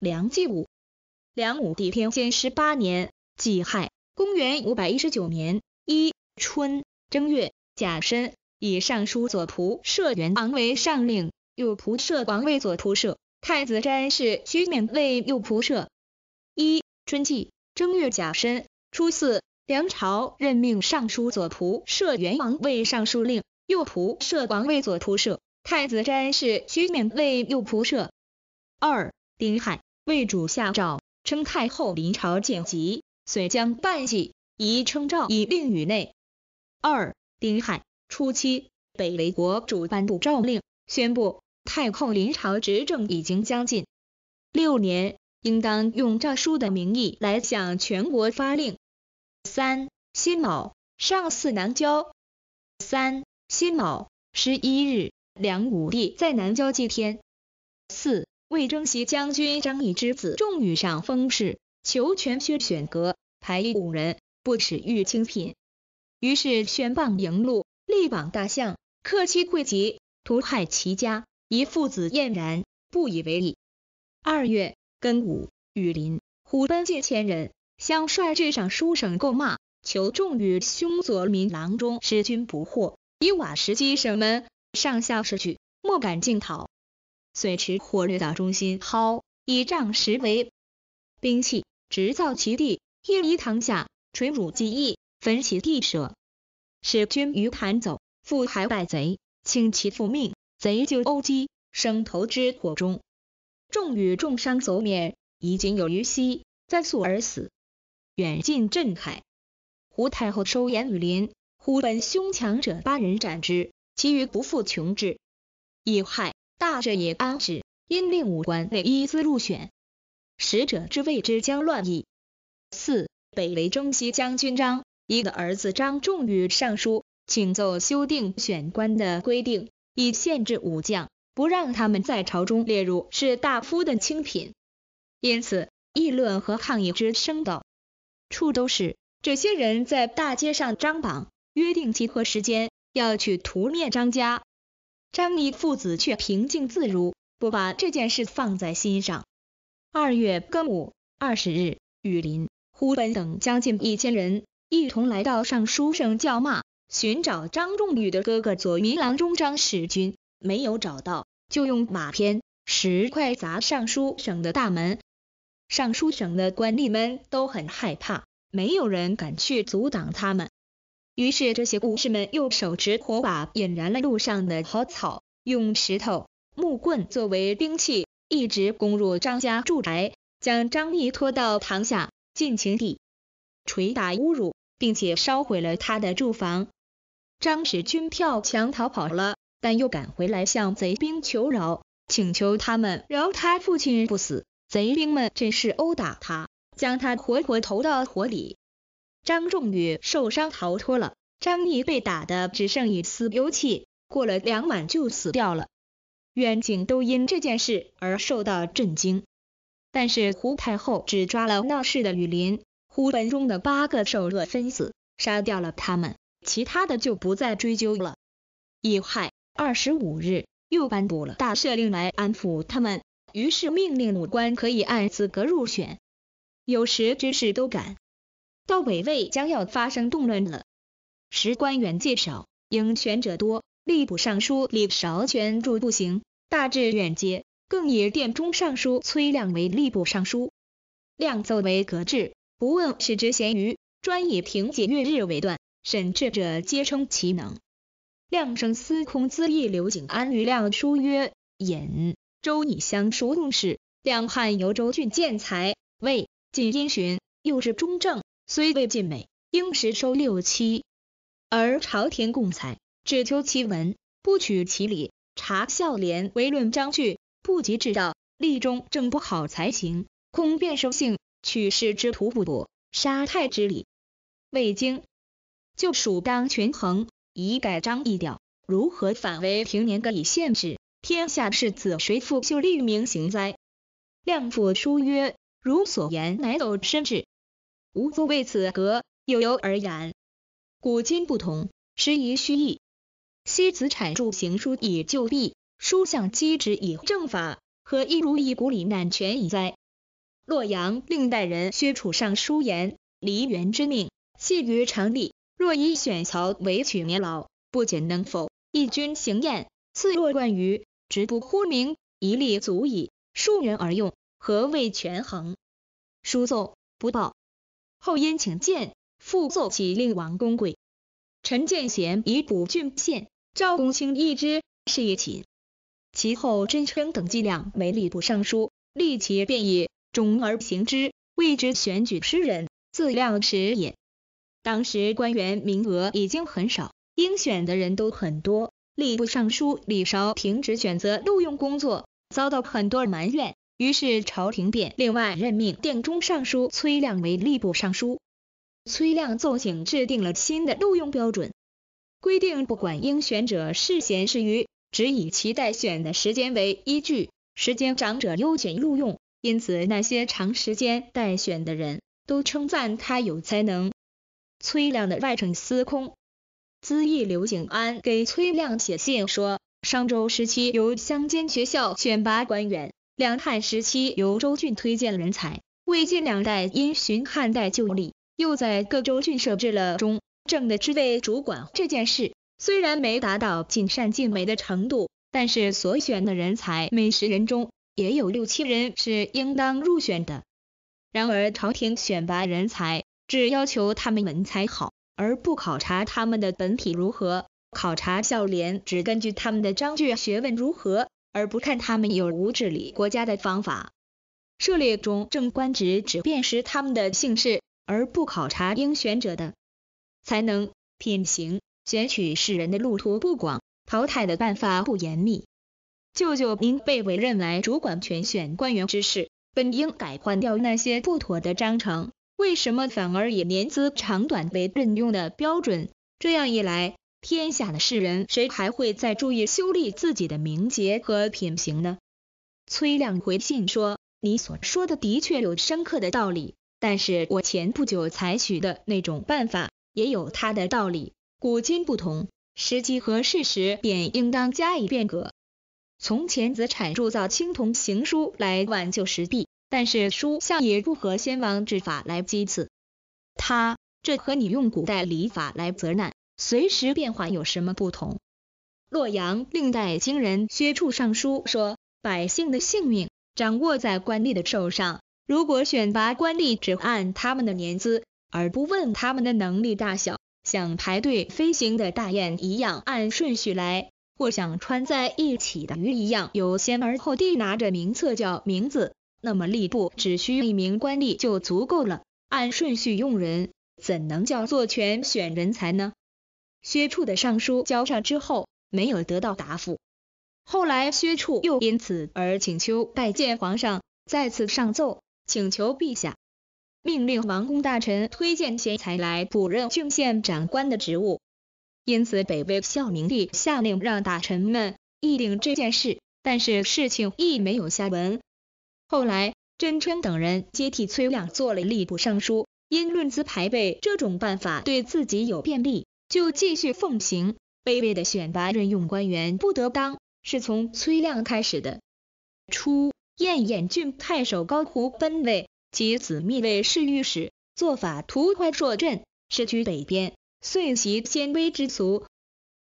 梁继武。梁武帝天监十八年，己亥，公元五百一十九年，一春正月甲申，以尚书左仆射元昂为上令，右仆射王位左仆射，太子詹是徐勉为右仆射。一春季正月甲申初四，梁朝任命尚书左仆射元王为尚书令，右仆射王位左仆射，太子詹是徐勉为右仆射。二丁亥。魏主下诏称太后临朝见疾，遂将半纪移称诏以令于内。二丁亥初七，北魏国主颁布诏令，宣布太后临朝执政已经将近六年，应当用诏书的名义来向全国发令。三辛卯上巳南郊，三辛卯十一日，梁武帝在南郊祭天。四魏征西将军张仪之子重与上封事，求全薛选阁，排五人，不耻于清贫。于是宣谤迎路，力榜大相，克妻贵吉，屠害其家，一父子厌然，不以为意。二月庚午，羽林虎贲借千人，相率至上书省购骂，求重与兄左民郎中使君不惑，以瓦石击省门，上下失去，莫敢进讨。遂持火掠到中心，蒿，以杖石为兵器，执造其地。夜泥堂下，垂乳记忆，焚其地舍，使军于盘走。复还败贼，请其复命。贼就殴击，生投之火中，众与重伤走免。已仅有余息，再速而死。远近震骇。胡太后收言羽林，呼本凶强者八人斩之，其余不复穷志，以害。大赦也，安之，因令武官每依资入选，使者之位之将乱矣。四北为中西将军张一个儿子张仲与上书，请奏修订选官的规定，以限制武将，不让他们在朝中列入士大夫的清品。因此，议论和抗议之声到处都是。这些人在大街上张榜，约定集合时间，要去屠灭张家。张仪父子却平静自如，不把这件事放在心上。二月庚午，二十日，雨林、胡本等将近一千人，一同来到尚书省叫骂，寻找张仲宇的哥哥左民郎中张使君，没有找到，就用马鞭、石块砸尚书省的大门。尚书省的官吏们都很害怕，没有人敢去阻挡他们。于是，这些武士们用手持火把引燃了路上的草草，用石头、木棍作为兵器，一直攻入张家住宅，将张毅拖到堂下，尽情地捶打侮辱，并且烧毁了他的住房。张使军跳墙逃跑了，但又赶回来向贼兵求饶，请求他们饶他父亲不死。贼兵们只是殴打他，将他活活投到火里。张仲宇受伤逃脱了，张毅被打的只剩一丝油气，过了两晚就死掉了。远景都因这件事而受到震惊，但是胡太后只抓了闹事的羽林，胡本中的八个首恶分子杀掉了他们，其他的就不再追究了。乙亥二十五日，又颁布了大赦令来安抚他们，于是命令武官可以按资格入选，有时之事都敢。到北魏将要发生动乱了。时官员介绍，应权者多，吏部尚书李韶权住不行，大致远接，更以殿中尚书崔亮为吏部尚书。亮奏为格制，不问使职咸于，专以平解月日为断，审治者皆称其能。亮生司空资义刘景安于亮书曰：“尹周以相书共事，亮汉由州郡建才，魏晋因循，又至中正。”虽未尽美，应时收六七，而朝廷贡采，只求其文，不取其理。察孝廉为论章句，不及至道，立中正不好才行，恐变生性，取士之徒不妥，杀太之理未经，就属当权衡，以改章易调，如何反为平年各以限制天下士子？谁复秀立名行哉？亮父书曰：如所言，乃有深志。”吾足为此格，有由而然，古今不同，时宜虚意。昔子产著行书以就弊，书相稽之以正法，何亦如一古理难全矣哉？洛阳令代人薛楚上书言：梨园之命系于常理。若以选曹为取年老，不仅能否？一君行宴，赐若冠于，直不呼名，一例足矣，数人而用，何谓权衡？书奏不报。后因请见，复奏起令王公贵、陈建贤以补郡县。赵公卿一之，是业秦。其后真称等伎俩为吏部尚书，立其便也，终而行之，谓之选举诗人，自量时也。当时官员名额已经很少，应选的人都很多，吏部尚书李韶停止选择录用工作，遭到很多埋怨。于是朝廷便另外任命殿中尚书崔亮为吏部尚书。崔亮奏请制定了新的录用标准，规定不管应选者是贤是愚，只以其待选的时间为依据，时间长者优先录用。因此，那些长时间待选的人，都称赞他有才能。崔亮的外甥司空资议刘景安给崔亮写信说，商周时期由乡间学校选拔官员。两汉时期由周郡推荐人才，魏晋两代因循汉代旧例，又在各州郡设置了中正的职位，主管这件事。虽然没达到尽善尽美的程度，但是所选的人才每十人中也有六七人是应当入选的。然而朝廷选拔人才，只要求他们文才好，而不考察他们的本体如何；考察孝廉，只根据他们的章句学问如何。而不看他们有无治理国家的方法。涉猎中正官职只辨识他们的姓氏，而不考察应选者的才能、品行，选取士人的路途不广，淘汰的办法不严密。舅舅您被委任来主管全选官员之事，本应改换掉那些不妥的章程，为什么反而以年资长短为任用的标准？这样一来，天下的世人，谁还会再注意修立自己的名节和品行呢？崔亮回信说，你所说的的确有深刻的道理，但是我前不久采取的那种办法，也有它的道理。古今不同，时机和事实便应当加以变革。从前子产铸造青铜行书来挽救时弊，但是书相也不合先王之法来讥刺，他这和你用古代礼法来责难。随时变化有什么不同？洛阳令代经人薛处上书说：百姓的性命掌握在官吏的手上，如果选拔官吏只按他们的年资，而不问他们的能力大小，像排队飞行的大雁一样按顺序来，或像穿在一起的鱼一样有先而后地拿着名册叫名字，那么吏部只需一名官吏就足够了。按顺序用人，怎能叫做全选人才呢？薛处的上书交上之后，没有得到答复。后来薛处又因此而请求拜见皇上，再次上奏请求陛下命令王公大臣推荐贤才来补任郡县长官的职务。因此，北魏孝明帝下令让大臣们议定这件事，但是事情亦没有下文。后来，甄春等人接替崔亮做了吏部尚书，因论资排辈这种办法对自己有便利。就继续奉行卑微的选拔任用官员不得当，是从崔亮开始的。初，燕衍郡太守高胡奔位，及子密卫侍御史，做法图快硕镇，是居北边，遂袭先卑之俗。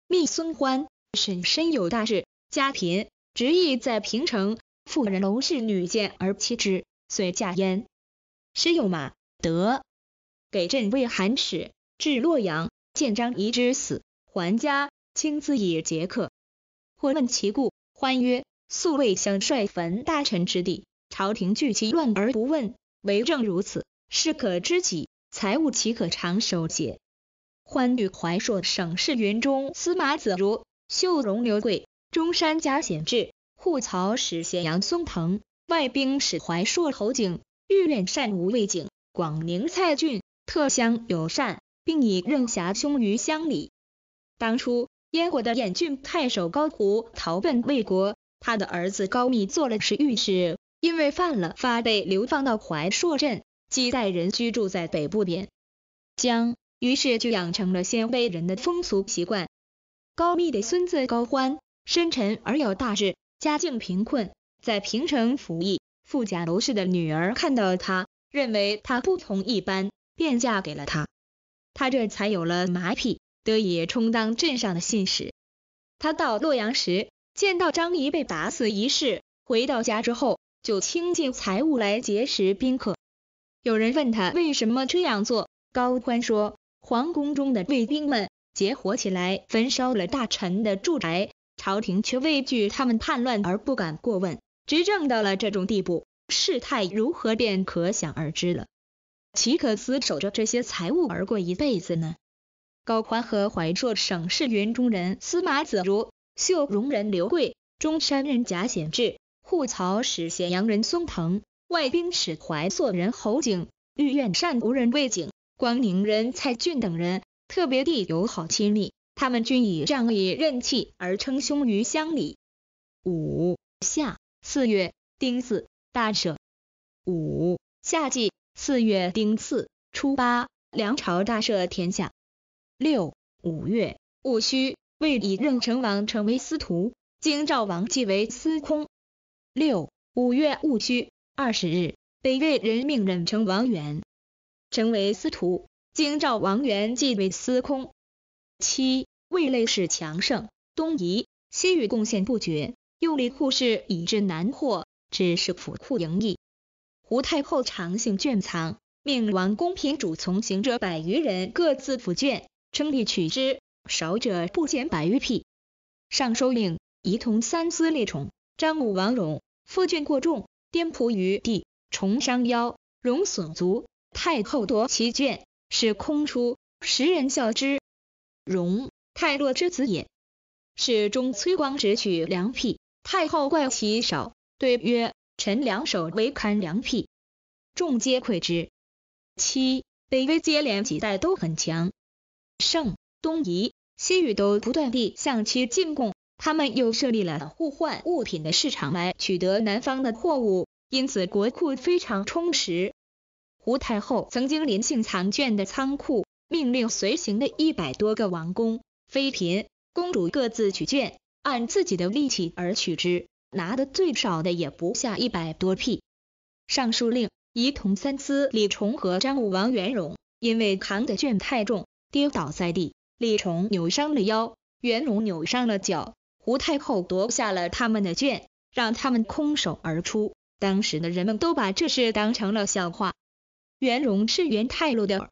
密孙欢，沈身有大志，家贫，执意在平城，赴人龙氏女见而妻之，遂嫁焉。师有马德，给镇位寒使，至洛阳。见张仪之死，还家，亲自以节客。或问其故，欢曰：“素未相率，坟大臣之地，朝廷惧其乱而不问，为政如此，是可知己。财物岂可长守也？”欢与怀硕省市云中司马子如、秀容刘贵、中山家显志、户曹使咸阳松藤、外兵使怀硕侯景、御苑善无魏景、广宁蔡俊，特乡友善。并以任侠兄于乡里。当初燕国的燕郡太守高胡逃奔魏国，他的儿子高密做了石御史，因为犯了法被流放到怀朔镇，几代人居住在北部边疆，于是就养成了鲜卑人的风俗习惯。高密的孙子高欢，深沉而有大志，家境贫困，在平城服役。富家刘氏的女儿看到他，认为他不同一般，便嫁给了他。他这才有了马匹，得以充当镇上的信使。他到洛阳时，见到张仪被打死一事，回到家之后就倾尽财物来结识宾客。有人问他为什么这样做，高欢说：皇宫中的卫兵们结伙起来焚烧了大臣的住宅，朝廷却畏惧他们叛乱而不敢过问，执政到了这种地步，事态如何便可想而知了。岂可死守着这些财物而过一辈子呢？高欢和怀朔省是云中人，司马子如、秀容人刘贵、中山人贾显志、户曹使咸阳人松藤、外兵使怀朔人侯景、御苑善无人魏景、光宁人蔡俊等人，特别地友好亲密。他们均以仗义任气而称兄于乡里。五夏四月丁巳大赦。五夏季。四月丁巳，初八，梁朝大赦天下。六五月戊戌，魏以任成王成为司徒，京兆王继为司空。六五月戊戌二十日，北魏任命任成王元成为司徒，京兆王元继为司空。七魏内史强盛，东夷、西域贡献不绝，用力库室以至南货，只是府库盈溢。吴太后常性卷藏，命王公平主从行者百余人，各自抚卷，称力取之，少者不减百余匹。上书令仪同三司列宠。张武王融负卷过重，颠仆于地，重伤腰，荣损足。太后夺其卷，使空出，十人笑之。荣，太洛之子也。使中崔光直取两匹，太后怪其少，对曰。臣两手为堪两辟，众皆愧之。七，北魏接连几代都很强，盛东夷、西域都不断地向其进贡，他们又设立了互换物品的市场来取得南方的货物，因此国库非常充实。胡太后曾经临幸藏卷的仓库，命令随行的一百多个王公、妃嫔、公主各自取卷，按自己的力气而取之。拿的最少的也不下一百多匹。尚书令、仪同三司李崇和张武、王元荣因为扛的卷太重，跌倒在地，李崇扭伤了腰，元荣扭伤了脚。胡太后夺下了他们的卷，让他们空手而出。当时的人们都把这事当成了笑话。元荣是元太禄的儿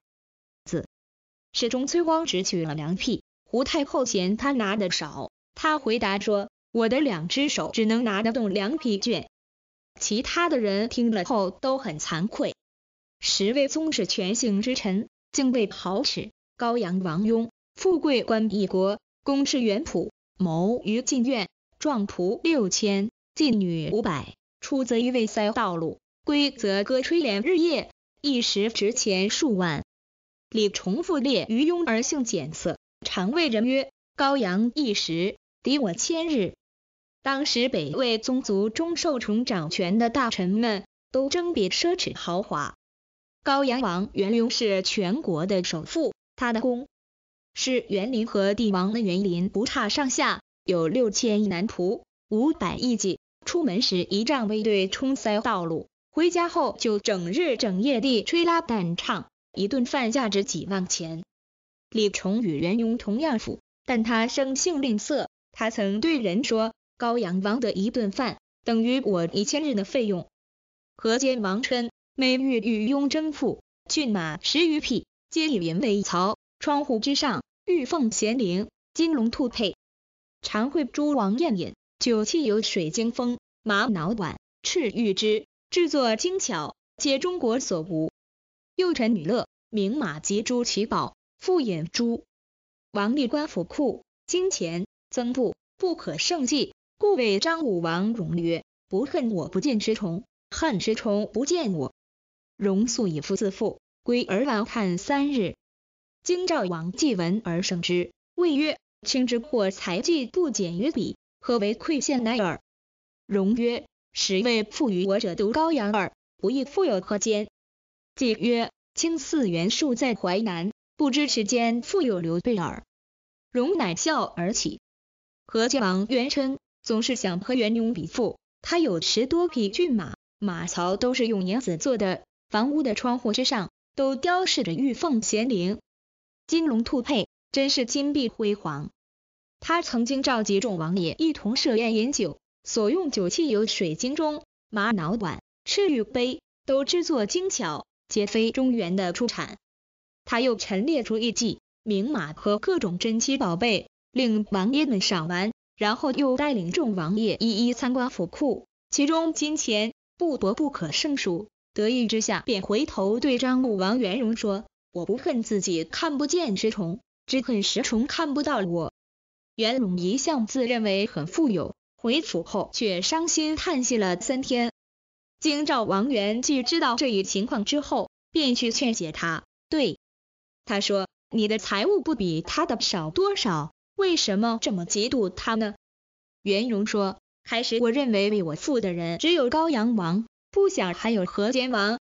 子，始中崔光只取了两匹，胡太后嫌他拿的少，他回答说。我的两只手只能拿得动两匹卷，其他的人听了后都很惭愧。十位宗室权姓之臣，敬畏豪耻，高阳王雍，富贵官一国，公室元圃，谋于禁苑，壮仆六千，禁女五百，出则于未塞道路，归则歌吹连日夜，一时值钱数万。李重复列于雍而性检测，常为人曰：“高阳一时敌我千日。”当时北魏宗族中受宠掌权的大臣们，都争别奢侈豪华。高阳王元雍是全国的首富，他的宫是园林和帝王的园林不差上下，有六千男仆，五百艺计。出门时一仗卫队冲塞道路，回家后就整日整夜地吹拉弹唱，一顿饭价值几万钱。李崇与元雍同样富，但他生性吝啬，他曾对人说。高阳王的一顿饭，等于我一千日的费用。河间王琛，每日与雍争富，骏马十余匹，皆以银为槽，窗户之上，玉凤衔铃，金龙兔佩。常会诸王宴饮，酒器有水晶、风马瑙碗、赤玉之，制作精巧，皆中国所无。幼臣女乐，名马及珠奇宝，复引诸王立官府库，金钱增布，不可胜计。故谓张武王戎曰：“不恨我不见之虫，恨之虫不见我。”戎素以父自负，归而望叹三日。京兆王既闻而生之，谓曰：“卿之或才技，不减于彼，何为愧羡乃尔？”戎曰：“使为富于我者独高阳耳，不亦富有何间？”季曰：“卿四元术在淮南，不知其间富有刘备耳。”戎乃笑而起。何将王原称。总是想和元雍比富。他有十多匹骏马，马槽都是用银子做的。房屋的窗户之上，都雕饰着玉凤衔灵。金龙兔佩，真是金碧辉煌。他曾经召集众王爷一同设宴饮酒，所用酒器有水晶钟、玛瑙碗、赤玉杯，都制作精巧，皆非中原的出产。他又陈列出艺器、名马和各种珍奇宝贝，令王爷们赏玩。然后又带领众王爷一一参观府库，其中金钱布帛不可胜数。得意之下，便回头对张穆王元荣说：“我不恨自己看不见石崇，只恨石崇看不到我。”元荣一向自认为很富有，回府后却伤心叹息了三天。京兆王元济知道这一情况之后，便去劝解他。对他说：“你的财物不比他的少多少。”为什么这么嫉妒他呢？袁荣说，开始我认为为我父的人只有高阳王，不想还有河间王。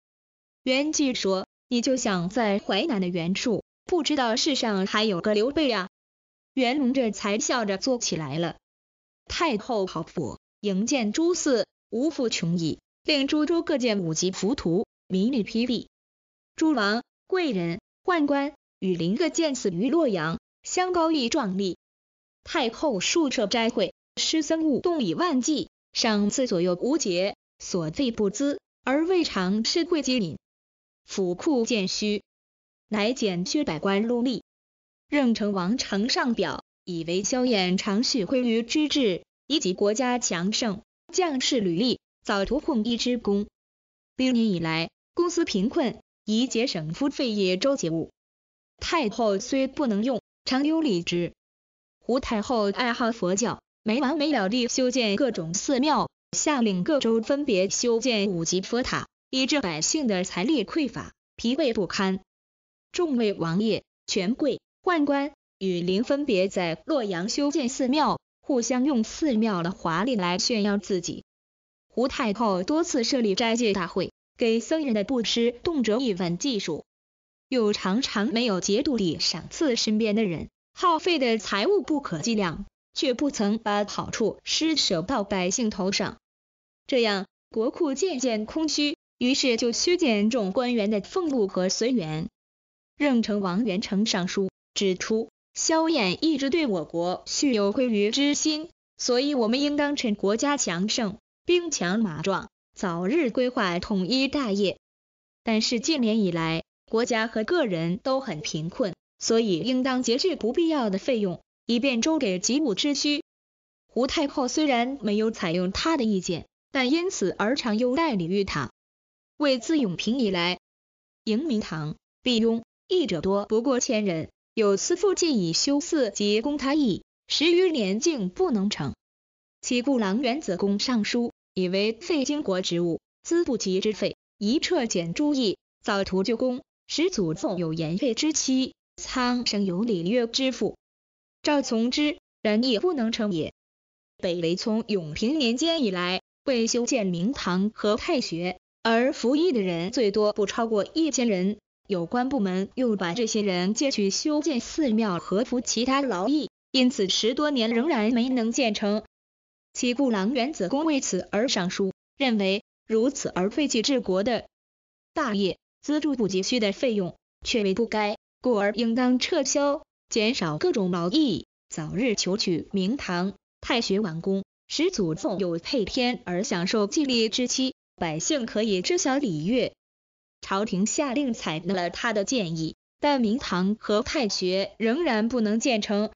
袁济说，你就想在淮南的袁术，不知道世上还有个刘备啊。袁荣这才笑着坐起来了。太后好佛，营建诸寺，无复穷矣。令诸州各建五级浮屠，民力疲弊。诸王、贵人、宦官、羽林各建寺于洛阳，相高一壮丽。太后数设斋会，施僧物动以万计，赏赐左右无节，所费不资，而未尝吃贵及民。府库渐虚，乃减削百官禄吏，任城王呈上表，以为萧衍常蓄挥于之志，以及国家强盛，将士屡立早图控一之功。六年以来，公司贫困，宜节省夫费以周节物。太后虽不能用，常忧礼之。胡太后爱好佛教，没完没了地修建各种寺庙，下令各州分别修建五级佛塔，以致百姓的财力匮乏，疲惫不堪。众位王爷、权贵、宦官、羽林分别在洛阳修建寺庙，互相用寺庙的华丽来炫耀自己。胡太后多次设立斋戒大会，给僧人的布施动辄亿万计数，又常常没有节度地赏赐身边的人。耗费的财物不可计量，却不曾把好处施舍到百姓头上，这样国库渐渐空虚，于是就削减众官员的俸禄和随员。任城王元成上书指出，萧衍一直对我国蓄有归于之心，所以我们应当趁国家强盛，兵强马壮，早日规划统一大业。但是近年以来，国家和个人都很贫困。所以应当节制不必要的费用，以便周给吉物之需。胡太后虽然没有采用他的意见，但因此而常优待李玉堂。为自永平以来，迎明堂、辟雍，义者多不过千人。有司附近以修寺及供他役，十余年竟不能成。其故郎元子公上书，以为废经国之务，资不及之费，宜撤减诸役，早图旧宫。始祖宋有言废之期。苍生有礼乐之父，赵从之，然亦不能成也。北魏从永平年间以来，未修建明堂和太学，而服役的人最多不超过一千人，有关部门又把这些人借去修建寺庙和服其他劳役，因此十多年仍然没能建成。其故郎元子公为此而上书，认为如此而废弃治国的大业，资助不急需的费用，却为不该。故而应当撤销，减少各种劳役，早日求取明堂、太学完工，始祖宗有配天而享受祭礼之期，百姓可以知晓礼乐。朝廷下令采纳了他的建议，但明堂和太学仍然不能建成。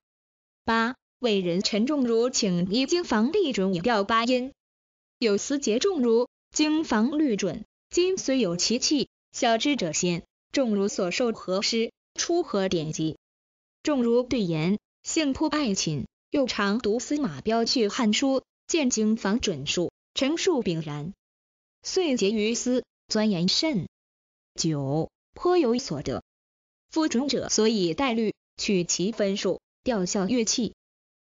八，为人陈仲如请一经房律准以调八音，有司节仲如经房律准，今虽有其器，晓之者先。仲如所受何失？初和典籍，重如对言，性颇爱寝，又常读司马彪《去汉书》，见经房准数，成数秉然，遂结于思，钻研甚久，颇有所得。夫准者，所以代律，取其分数，调校乐器。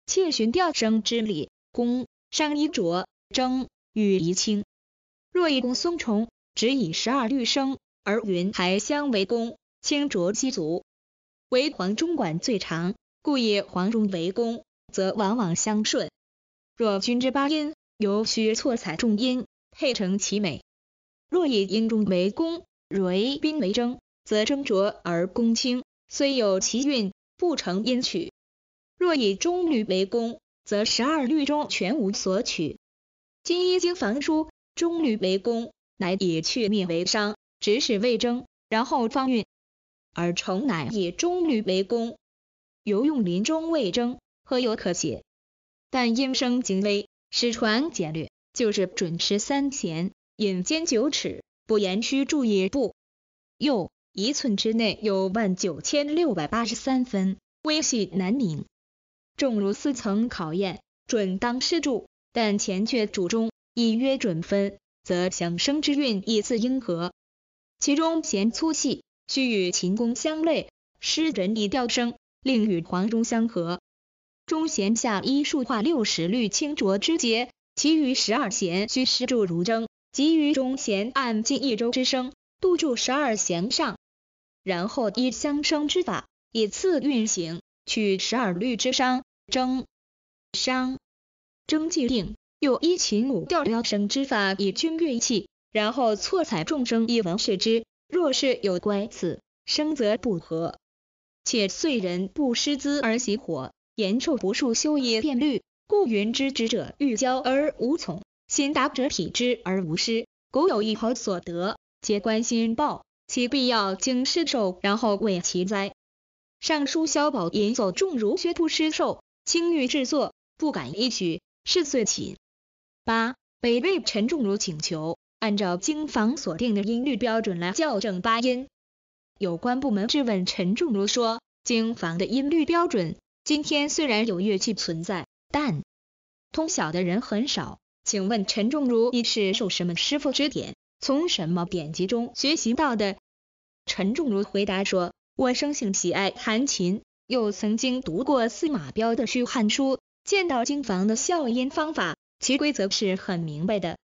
窃寻调声之理，公商衣浊，征与仪清。若以宫松重，只以十二律声而云还相为宫。清浊积足，为黄钟管最长，故以黄钟为宫，则往往相顺。若君之八音，犹须错采众音，配成其美。若以阴中为宫，为宾为征，则征浊而公清，虽有其韵，不成音曲。若以中律为宫，则十二律中全无所取。《今一经房书》，中律为宫，乃以去灭为商，直使未征，然后方韵。而成乃以中律为宫，犹用林中未征，何有可写？但应声精微，史传简略，就是准持三弦，引间九尺，不言须注也不。又一寸之内有万九千六百八十三分，微细难明。仲如司曾考验，准当施注，但钱却主中，以约准分，则响声之韵亦自应和。其中弦粗细。须与秦宫相类，诗人以调声，令与黄忠相合。中弦下一竖画六十律清浊之节，其余十二弦须施注如筝，集于中弦按近一周之声，度住十二弦上，然后依相生之法，以次运行，取十二律之商、征、商、征既定，又依秦舞调调声之法，以均运气，然后错采众生以文是之。若是有乖子，生则不和；且遂人不施资而喜火，言臭不数修也变律。故云之之者欲交而无从，心达者体之而无失。古有一好所得，皆关心报，其必要经施受，然后为其灾。尚书萧宝寅走仲儒学不施受，轻欲制作，不敢一曲，是遂寝。八北魏陈仲如请求。按照京房所定的音律标准来校正八音，有关部门质问陈仲如说：“京房的音律标准，今天虽然有乐器存在，但通晓的人很少。请问陈仲如，你是受什么师傅指点，从什么典籍中学习到的？”陈仲如回答说：“我生性喜爱弹琴，又曾经读过司马彪的《虚汉书》，见到京房的校音方法，其规则是很明白的。”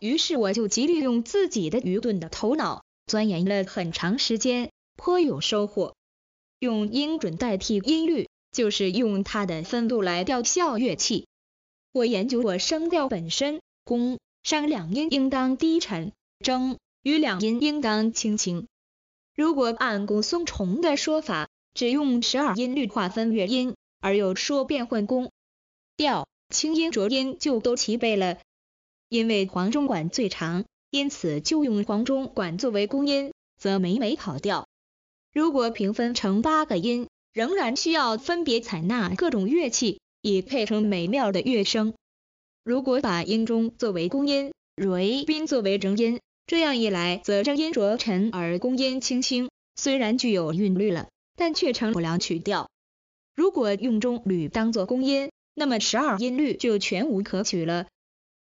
于是我就极力用自己的愚钝的头脑钻研了很长时间，颇有收获。用音准代替音律，就是用它的分度来调校乐器。我研究过声调本身，宫、商两音应当低沉，征、羽两音应当轻轻。如果按古松虫的说法，只用十二音律划分乐音，而又说变混宫调、清音、浊音就都齐备了。因为黄钟管最长，因此就用黄钟管作为宫音，则每每跑调。如果平分成八个音，仍然需要分别采纳各种乐器，以配成美妙的乐声。如果把音中作为宫音，蕊宾作为正音，这样一来，则正音浊沉而宫音清清，虽然具有韵律了，但却成不了曲调。如果用中吕当作宫音，那么十二音律就全无可取了。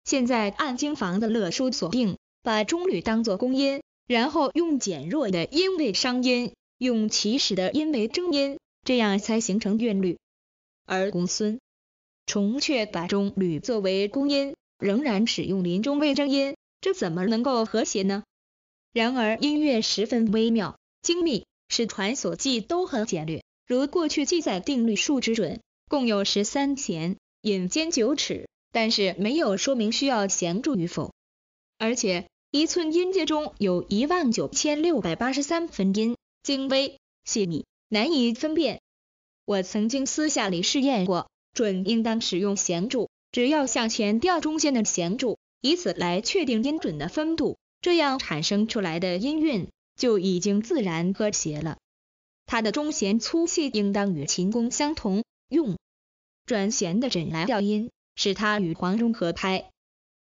现在按经房的乐书所定，把中吕当作宫音，然后用减弱的音为商音，用起始的音为正音，这样才形成韵律。而公孙崇却把中吕作为宫音，仍然使用林中未正音，这怎么能够和谐呢？然而音乐十分微妙精密，使传所记都很简略，如过去记载定律数值准，共有十三弦，引间九尺。但是没有说明需要弦柱与否，而且一寸音阶中有一万九千六百八十三分音，精微细密，难以分辨。我曾经私下里试验过，准应当使用弦柱，只要向前调中间的弦柱，以此来确定音准的分度，这样产生出来的音韵就已经自然和谐了。它的中弦粗细应当与琴弓相同，用转弦的枕来调音。使它与黄钟合拍。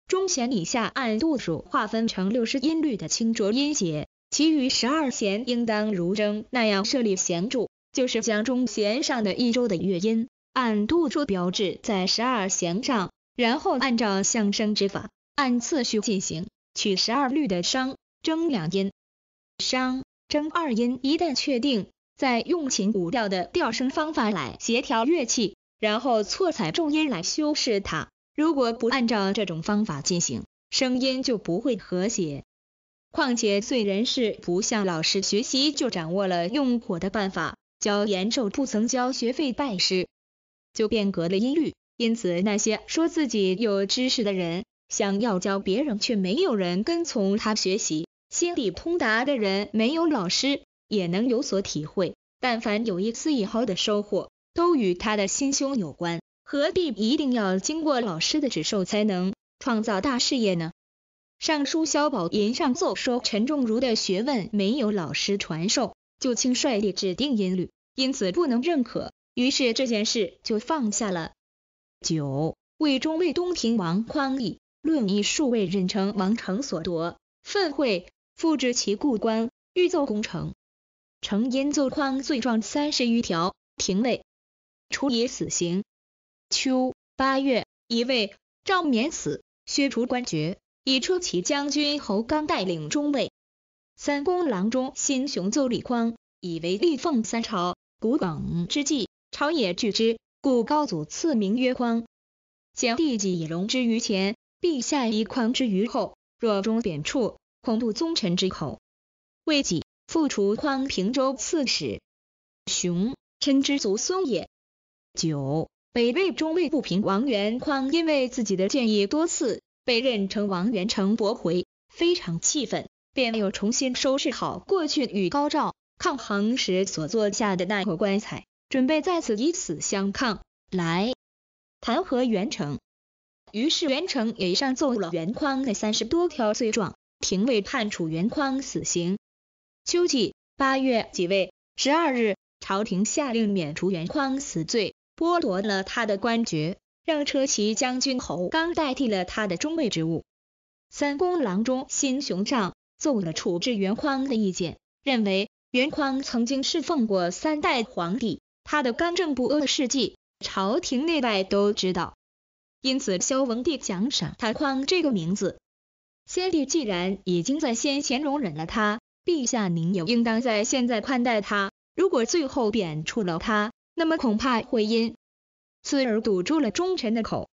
中弦以下按度数划分成六十音律的清浊音节，其余十二弦应当如筝那样设立弦柱，就是将中弦上的一周的乐音按度数标志在十二弦上，然后按照相生之法按次序进行，取十二律的商、筝两音，商、筝二音一旦确定，再用琴五调的调声方法来协调乐器。然后错采重音来修饰它，如果不按照这种方法进行，声音就不会和谐。况且燧人是不向老师学习就掌握了用火的办法，教严咒不曾交学费拜师，就变革了音律。因此那些说自己有知识的人，想要教别人却没有人跟从他学习，心底通达的人没有老师也能有所体会，但凡有一丝一毫的收获。都与他的心胸有关，何必一定要经过老师的指授才能创造大事业呢？尚书萧宝寅上奏说，陈仲儒的学问没有老师传授，就轻率地指定音律，因此不能认可。于是这件事就放下了。九魏中魏东平王匡义论一数位人称王成所夺，愤会复置其故官，欲奏功成，成因奏匡罪状三十余条，廷尉。处以死刑。秋八月，一位赵冕死，削除官爵，以出骑将军侯刚带领中尉、三公郎中新雄奏李匡，以为立奉三朝古梗之际，朝野惧之，故高祖赐名曰匡。先帝己以容之于前，陛下以匡之于后，若中贬黜，恐不宗臣之口。未几，复除匡平州刺史。雄，臣之族孙也。九北魏中尉不平王元匡因为自己的建议多次被任城王元成驳回，非常气愤，便又重新收拾好过去与高照抗衡时所坐下的那口棺材，准备再次以死相抗来弹劾元成。于是元成也上奏了元匡的三十多条罪状，廷尉判处元匡死刑。秋季八月己未十二日，朝廷下令免除元匡死罪。剥夺了他的官爵，让车骑将军侯刚代替了他的中尉职务。三公郎中新雄仗奏了处置袁匡的意见，认为袁匡曾经侍奉过三代皇帝，他的刚正不阿的事迹，朝廷内外都知道。因此，萧文帝奖赏他匡这个名字。先帝既然已经在先前容忍了他，陛下您也应当在现在宽待他。如果最后贬黜了他。那么恐怕会因此而堵住了忠臣的口。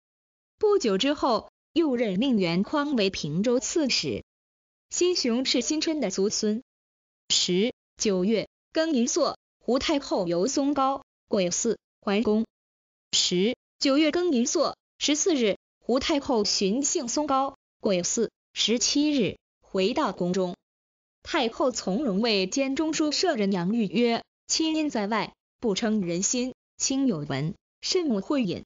不久之后，又任命元匡为平州刺史。新雄是新春的族孙。十九月庚寅朔，胡太后游嵩高、贵寺、怀公十九月庚寅朔，十四日，胡太后巡幸嵩高、贵寺。十七日，回到宫中。太后从容为兼中书舍人杨玉曰：“亲因在外。”不称人心，亲有闻，甚母会饮，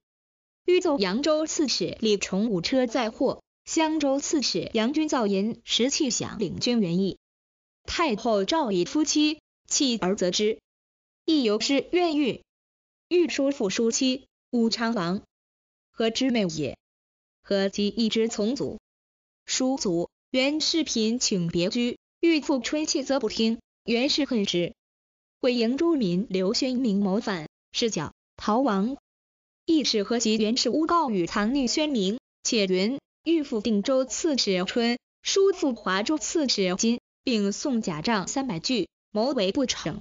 欲奏扬州刺史李崇武车载货，襄州刺史杨军造银十器响，领军元意。太后召以夫妻，弃而责之，亦由是怨狱。欲叔父叔妻武昌王何之妹也，何及一之从祖叔祖袁氏平请别居，欲复吹气则不听，袁氏恨之。为营诸民刘宣明谋反，失角逃亡。义使何及元氏诬告与藏匿宣明，且云欲附定州刺史春，叔父华州刺史金，并送甲账三百具，谋为不成。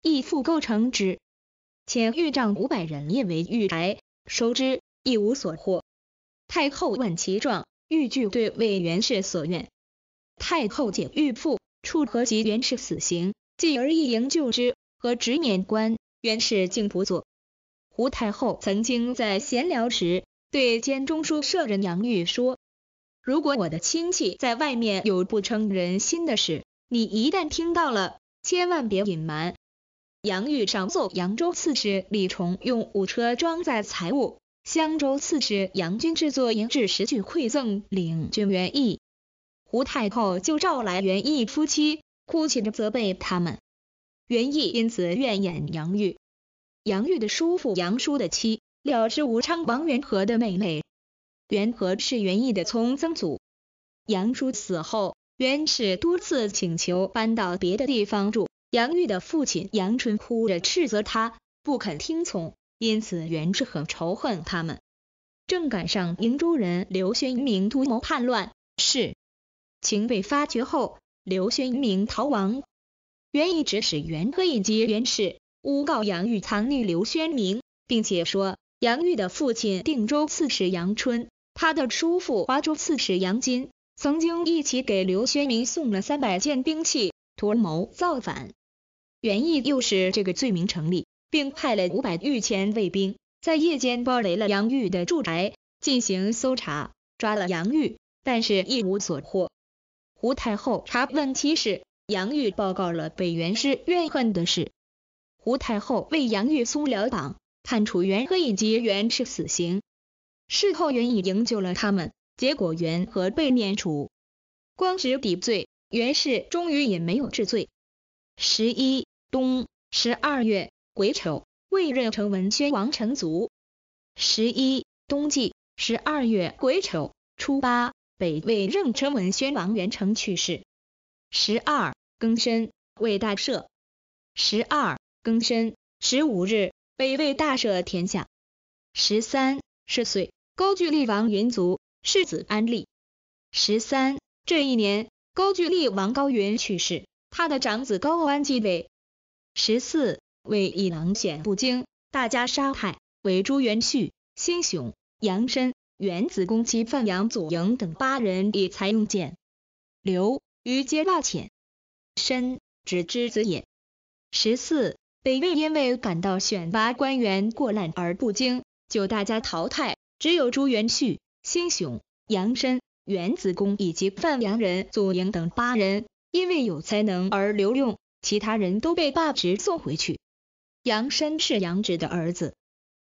义父构成之，遣御仗五百人夜为御台，收之，一无所获。太后问其状，欲拒对为元氏所愿。太后请御父处何及元氏死刑。继而一营救之，和直免官。原是敬不佐。胡太后曾经在闲聊时对兼中书舍人杨玉说：“如果我的亲戚在外面有不称人心的事，你一旦听到了，千万别隐瞒。”杨玉上奏扬州刺史李崇用五车装载财物，襄州刺史杨军制作银制十具馈赠领军元义。胡太后就召来元义夫妻。哭泣着责备他们，袁毅因此怨言杨玉。杨玉的叔父杨叔的妻了辽州武昌王元和的妹妹。元和是袁毅的从曾祖。杨叔死后，袁氏多次请求搬到别的地方住，杨玉的父亲杨春哭着斥责他，不肯听从，因此袁氏很仇恨他们。正赶上瀛州人刘宣明图谋叛乱，事情被发觉后。刘宣明逃亡，袁意指使元和以及元氏诬告杨玉藏匿刘宣明，并且说杨玉的父亲定州刺史杨春，他的叔父华州刺史杨金，曾经一起给刘宣明送了三百件兵器，图谋造反。袁毅又使这个罪名成立，并派了五百御前卫兵，在夜间包围了杨玉的住宅进行搜查，抓了杨玉，但是一无所获。胡太后查问其事，杨玉报告了北元氏怨恨的事。胡太后为杨玉松了绑，判处袁和以及袁氏死刑。事后袁以营救了他们，结果元和被免除，官职抵罪，袁氏终于也没有治罪。十一冬十二月癸丑，未任成文宣王成卒。十一冬季十二月癸丑初八。北魏任城文宣王元成去世。十二更申，魏大赦。十二更申，十五日，北魏大赦天下。十三，是岁，高句丽王云卒，世子安立。十三这一年，高句丽王高云去世，他的长子高安继位。十四，魏以狼显不经大家杀害，为朱元绪、辛雄、杨深。原子公及范阳祖营等八人以财用剑，刘、于皆大浅申指之子也。十四，北魏因为感到选拔官员过滥而不精，就大家淘汰，只有朱元旭、辛雄、杨申、元子宫以及范阳人祖营等八人，因为有才能而留用，其他人都被罢职送回去。杨申是杨指的儿子。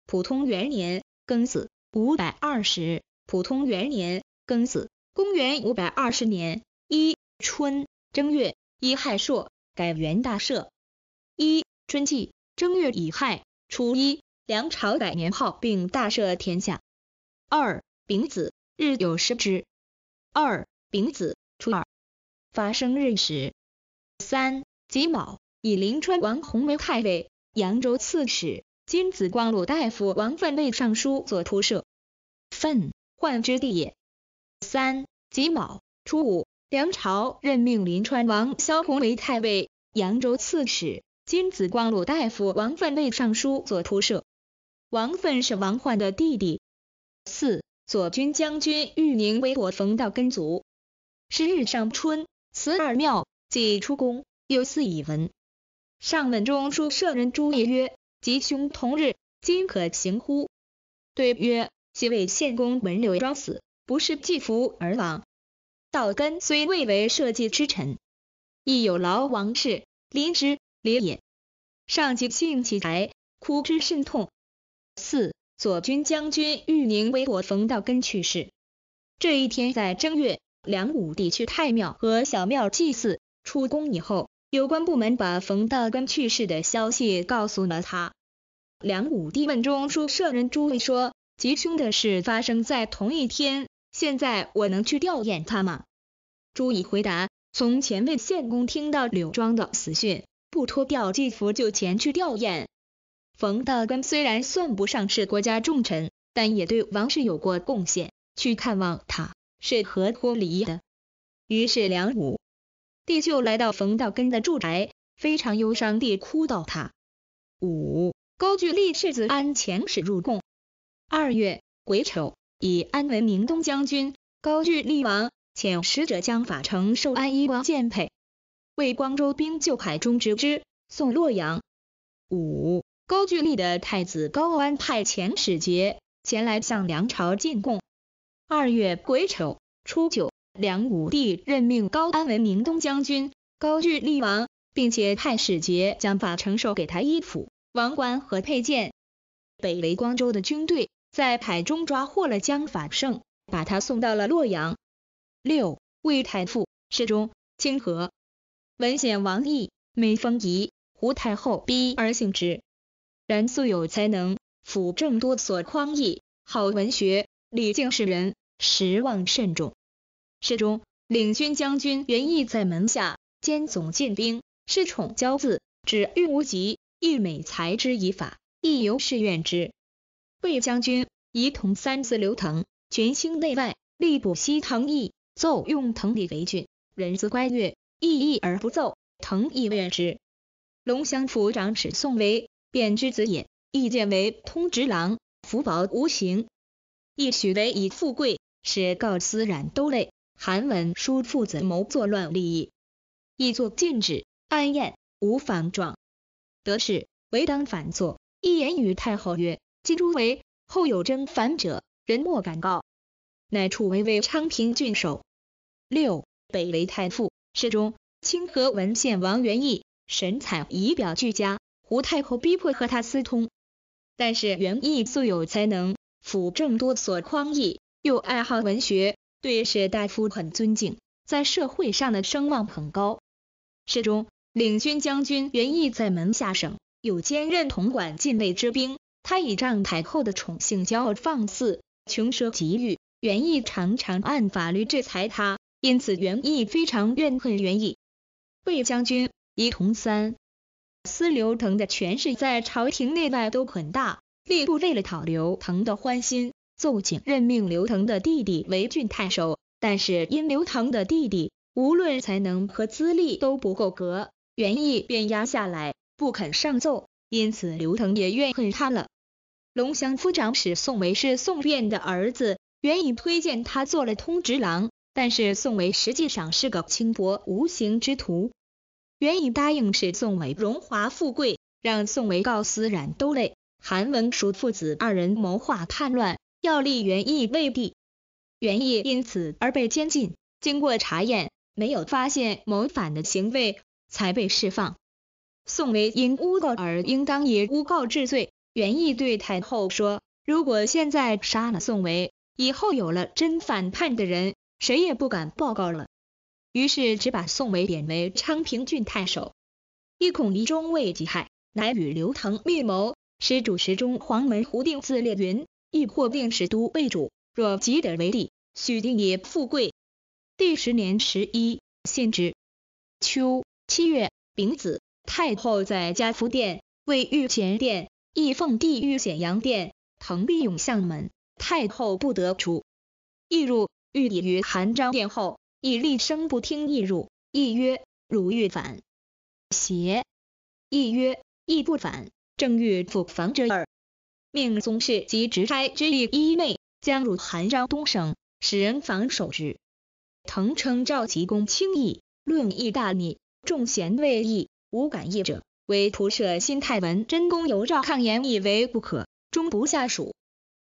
普通元年庚子。五百二十普通元年庚子，公元五百二十年一春正月乙亥朔，改元大赦。一春季正月乙亥初一，梁朝改年号并大赦天下。二丙子日有食之。二丙子初二发生日食。三己卯以临川王洪为太尉、扬州刺史。金子光、鲁大夫王奋为尚书左仆射。奋，宦之弟也。三己卯初五，梁朝任命临川王萧红为太尉、扬州刺史。金子光、鲁大夫王奋为尚书左仆射。王奋是王焕的弟弟。四左军将军玉宁为左冯道根卒。十日上春，辞二庙，即出宫，又祀以文。上问中书舍人朱晔曰。吉凶同日，今可行乎？对曰：即为献公文柳庄死，不是祭服而亡。道根虽未为社稷之臣，亦有劳王室，临之礼也。上即兴其才，哭之甚痛。四左军将军玉宁为我逢道根去世，这一天在正月，梁武帝去太庙和小庙祭祀，出宫以后。有关部门把冯道官去世的消息告诉了他。梁武帝问中书舍人朱异说：“吉凶的事发生在同一天，现在我能去吊唁他吗？”朱异回答：“从前卫献公听到柳庄的死讯，不脱掉祭服就前去吊唁。冯道官虽然算不上是国家重臣，但也对王室有过贡献，去看望他是合乎礼仪的。”于是梁武。帝就来到冯道根的住宅，非常忧伤地哭道：“他。五高句丽世子安遣使入贡，二月癸丑，以安文明东将军，高句丽王遣使者将法成受安衣王见佩，为光州兵旧海中之之送洛阳。五高句丽的太子高安派遣使节前来向梁朝进贡，二月癸丑初九。梁武帝任命高安为明东将军、高句丽王，并且派使节将法承受给他衣服、王冠和佩剑。北魏光州的军队在海中抓获了江法胜，把他送到了洛阳。六魏太傅、侍中、清河文显王义，美封仪，胡太后逼而幸之，然素有才能，辅政多所匡益，好文学，礼敬士人，实望甚重。诗中领军将军袁毅在门下兼总禁兵，是宠骄恣，指欲无极，欲美才之以法，亦由是怨之。魏将军仪同三子刘腾，群星内外，吏部西腾毅奏用腾弟为郡，人自乖悦，意异而不奏，腾亦怨之。龙骧府长史宋为贬之子也，亦见为通直郎，福薄无形。亦许为以富贵，使告私染都累。韩文书父子谋作乱，利益，亦作禁止暗验无反状，得势唯当反作。一言与太后曰：“今诸为后有争反者，人莫敢告。”乃处为为昌平郡守。六北为太傅，诗中清河文献王元义，神采仪表俱佳。胡太后逼迫和他私通，但是元义素有才能，辅政多所匡益，又爱好文学。对士大夫很尊敬，在社会上的声望很高。史中领军将军袁毅在门下省，有兼任统管禁卫之兵。他以仗太后的宠幸骄傲放肆，穷奢极欲。袁毅常常按法律制裁他，因此袁毅非常怨恨袁毅。魏将军一同三司刘腾的权势在朝廷内外都很大，吏部为了讨刘腾的欢心。奏请任命刘腾的弟弟为郡太守，但是因刘腾的弟弟无论才能和资历都不够格，袁毅便压下来不肯上奏，因此刘腾也怨恨他了。龙祥夫长史宋维是宋卞的儿子，袁毅推荐他做了通直郎，但是宋维实际上是个轻薄无形之徒。袁毅答应使宋维荣华富贵，让宋维告司冉都累韩文叔父子二人谋划叛乱。要立袁毅为帝，袁毅因此而被监禁。经过查验，没有发现谋反的行为，才被释放。宋维因诬告而应当以诬告治罪。袁毅对太后说，如果现在杀了宋维，以后有了真反叛的人，谁也不敢报告了。于是只把宋维贬为昌平郡太守。一恐离中未及害，乃与刘腾密谋，使主持中黄门胡定自裂云。亦或令使都为主，若即得为帝，许定也富贵。第十年十一，辛之，秋七月丙子，太后在家福殿，为御前殿，亦奉帝御显阳殿，腾陛永向门，太后不得出。亦入，御礼于韩章殿后，亦厉声不听。亦入，亦曰，汝欲反邪？亦曰，亦不反，正欲复反者耳。命宗室及直差之立一妹，将入韩昭东省，使人防守之。滕称赵吉公轻易，论议大逆，众贤未义，无敢议者。唯仆射新泰文真公由赵抗言以为不可，终不下蜀。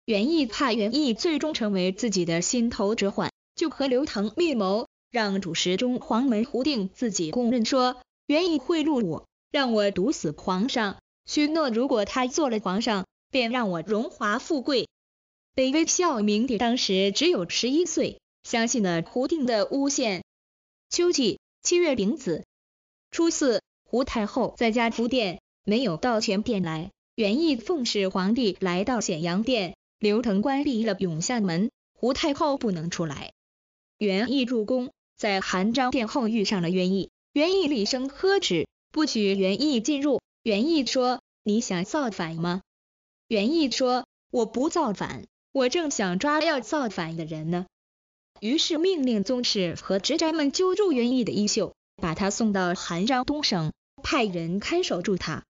袁毅怕袁毅最终成为自己的心头之患，就和刘腾密谋，让主食中黄门胡定自己供认说，袁毅贿赂我，让我毒死皇上，许诺如果他做了皇上。便让我荣华富贵。北魏孝明帝当时只有十一岁，相信了胡定的诬陷。秋季，七月丙子，初四，胡太后在家福殿，没有到前殿来。元义奉使皇帝来到显阳殿，刘腾关闭了永巷门，胡太后不能出来。元意入宫，在含章殿后遇上了元义，元义厉声呵止，不许元义进入。元义说：“你想造反吗？”袁毅说：“我不造反，我正想抓要造反的人呢。”于是命令宗室和执斋们揪住袁毅的衣袖，把他送到韩章东省，派人看守住他。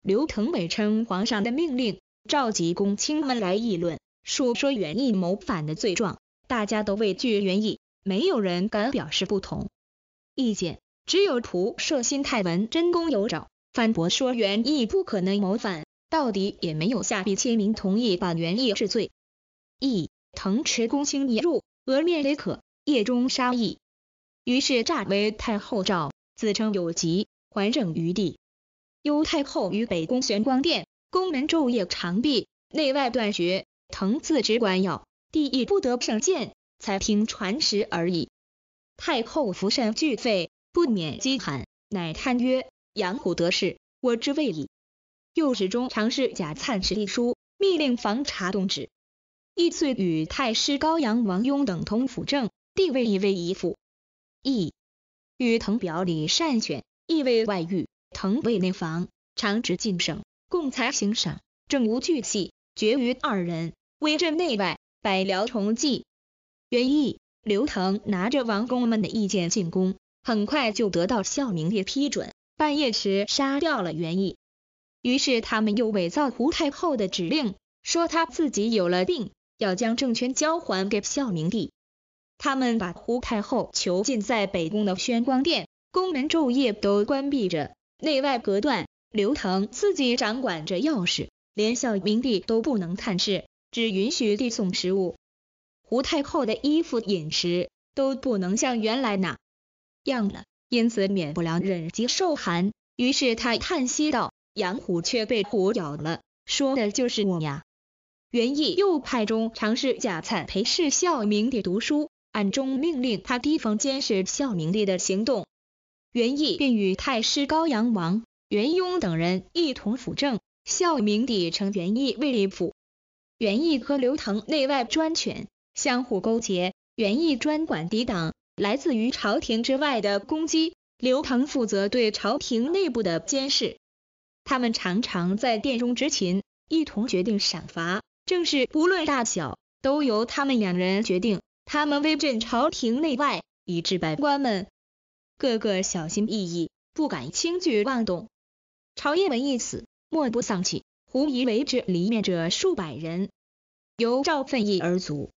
刘腾伟称皇上的命令，召集公卿们来议论，述说袁毅谋反的罪状。大家都畏惧袁毅，没有人敢表示不同意见。只有仆射新泰文真功有长反驳说：“袁毅不可能谋反。”到底也没有下笔签名同意把袁毅治罪，一腾池公卿也入，额面雷可，夜中杀意，于是诈为太后诏，自称有疾，还政于地。幽太后于北宫玄光殿，宫门昼夜长闭，内外断绝。藤自知官要，帝亦不得不省见，才听传时而已。太后服膳俱废，不免饥寒，乃叹曰：“养虎得势，我之谓矣。”又始终尝试假灿弑隶书，密令防查动止。义遂与太师高阳王雍等同辅政，地位亦为一副。义与藤表里善选，义为外御，藤为内防，常执进省，共才行赏，政无巨细，决于二人，威震内外，百僚重计。原意，刘腾拿着王公们的意见进宫，很快就得到孝明帝批准。半夜时杀掉了袁义。于是他们又伪造胡太后的指令，说她自己有了病，要将政权交还给孝明帝。他们把胡太后囚禁在北宫的宣光殿，宫门昼夜都关闭着，内外隔断。刘腾自己掌管着钥匙，连孝明帝都不能探视，只允许递送食物。胡太后的衣服饮食都不能像原来那样了，因此免不了忍饥受寒。于是他叹息道。杨虎却被虎咬了，说的就是我呀！袁毅又派中常侍贾灿陪侍孝明帝读书，暗中命令他提防监视孝明帝的行动。袁毅便与太师高阳王袁雍等人一同辅政，孝明帝称袁毅为令父。袁毅和刘腾内外专权，相互勾结。袁毅专管抵挡来自于朝廷之外的攻击，刘腾负责对朝廷内部的监视。他们常常在殿中执勤，一同决定赏罚，正是不论大小，都由他们两人决定。他们威震朝廷内外，以致百官们个个小心翼翼，不敢轻举妄动。朝野闻一死，莫不丧气。胡疑为之里面者数百人，由赵奋义而卒。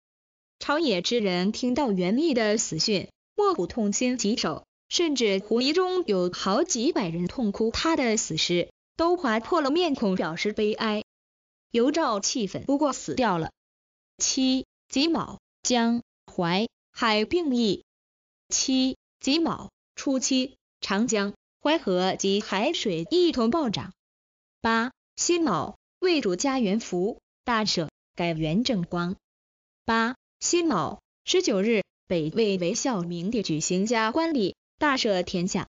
朝野之人听到袁密的死讯，莫不痛心疾首，甚至胡疑中有好几百人痛哭他的死尸。都划破了面孔，表示悲哀。尤照气愤，不过死掉了。七己卯，江淮海并溢。七己卯初七，长江、淮河及海水一同暴涨。八辛卯，魏主加元福，大赦，改元正光。八辛卯十九日，北魏为孝明帝举行加官礼，大赦天下，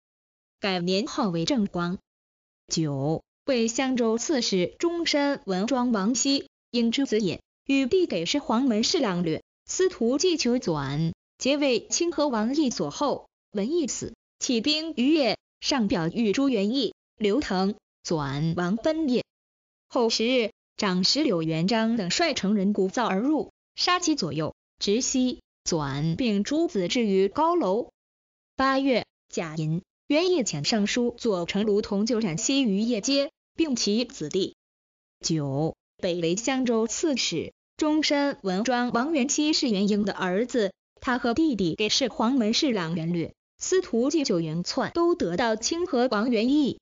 改年号为正光。九，为襄州刺史中山文庄王熙，应之子也。与弟给事黄门侍郎略，司徒祭求纂，皆为清河王义所后。文义死，起兵于越，上表欲诛元义、刘腾、纂、王分也。后十日，长史柳元璋等率成人鼓噪而入，杀其左右，直希、转并诸子置于高楼。八月，甲寅。元业遣尚书左丞卢同就斩西于叶街，并其子弟。九北为襄州刺史。中山文庄王元熙是元英的儿子，他和弟弟给是黄门侍郎元略、司徒祭酒元篡都得到清河王元义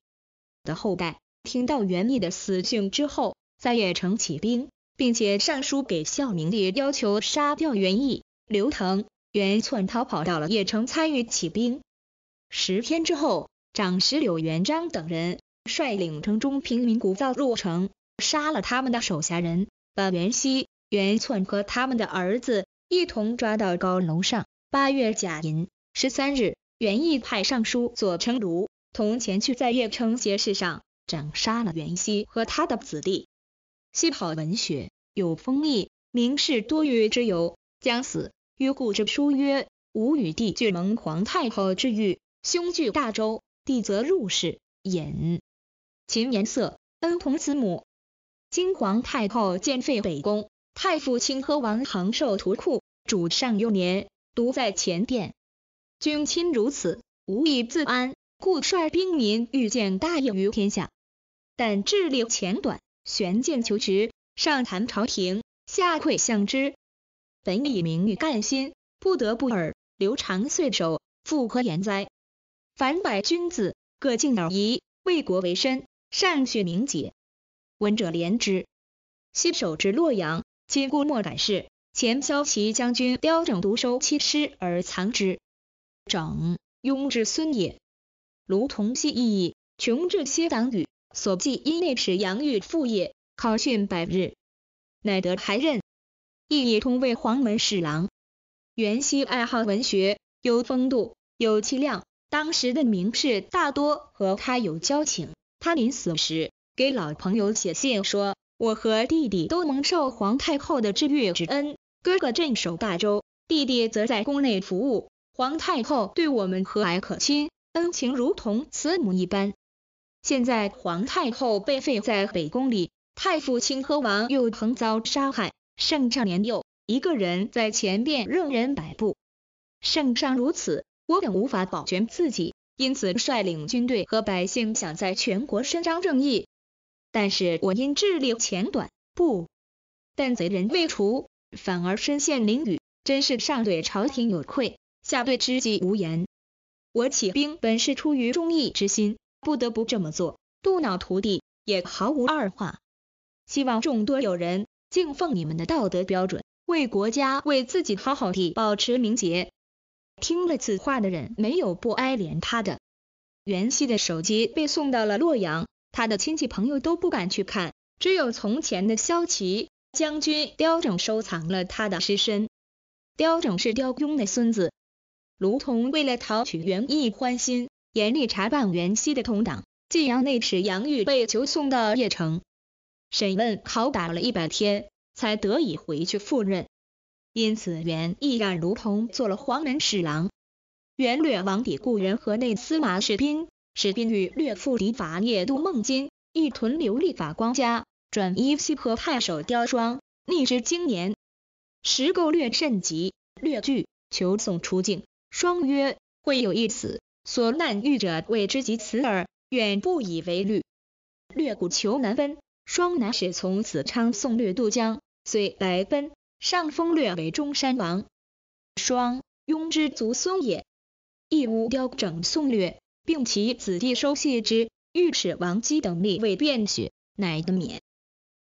的后代。听到元义的死讯之后，在邺城起兵，并且上书给孝明帝要求杀掉元义。刘腾、元篡逃跑到了邺城参与起兵。十天之后，长史柳元璋等人率领城中平民鼓噪入城，杀了他们的手下人，把袁熙、袁寸和他们的儿子一同抓到高楼上。八月甲寅，十三日，袁毅派尚书左丞卢同前去，在邺城街市上斩杀了袁熙和他的子弟。西跑文学有封邑，名士多于之由，将死，与故之书曰：“吾与帝俱蒙皇太后之誉。兄据大周，弟则入室，隐。秦颜色恩同慈母。金皇太后建废北宫，太傅清河王恒受图库。主上幼年，独在前殿。君亲如此，无以自安，故率兵民欲见大业于天下。但智力浅短，玄剑求直，上谈朝廷，下愧相之。本以名誉干心，不得不耳。刘长岁首，复何言哉？凡百君子，各敬而疑，为国为身，善学明解，闻者怜之。昔守至洛阳，皆故莫敢事，前萧齐将军刁整独收其尸而藏之。整雍之孙也，卢同、西逸、穷志妻党与，所寄因内史杨玉父也。考训百日，乃得还任。意也通为黄门侍郎。袁熙爱好文学，有风度，有气量。当时的名士大多和他有交情，他临死时给老朋友写信说：“我和弟弟都蒙受皇太后的治愈之恩，哥哥镇守大周，弟弟则在宫内服务，皇太后对我们和蔼可亲，恩情如同慈母一般。现在皇太后被废在北宫里，太傅清河王又横遭杀害，圣上年幼，一个人在前殿任人摆布，圣上如此。”我等无法保全自己，因此率领军队和百姓想在全国伸张正义。但是我因智力浅短，不但贼人未除，反而身陷囹圄，真是上对朝廷有愧，下对知己无言。我起兵本是出于忠义之心，不得不这么做，杜脑涂地也毫无二话。希望众多友人敬奉你们的道德标准，为国家为自己好好地保持名节。听了此话的人，没有不哀怜他的。袁熙的手机被送到了洛阳，他的亲戚朋友都不敢去看，只有从前的萧齐将军刁整收藏了他的尸身。刁整是刁雍的孙子。卢仝为了讨取袁毅欢心，严厉查办袁熙的同党，晋阳内史杨玉被囚送到邺城，审问拷打了一百天，才得以回去赴任。因此，袁毅然如同做了黄门侍郎。袁略王抵故人河内司马士斌，史斌欲略赴敌伐，夜渡孟津，一屯流利法光家，转移西河太守刁双。逆之，经年，时构略甚急，略惧，求送出境。双曰：“会有一死，所难遇者为之及此耳，远不以为虑。”略固求难奔，双乃使从子昌送略渡江，遂来奔。上封略为中山王双雍之族孙也，义乌雕整宋略，并其子弟收细之。御史王基等立为便举，乃得免。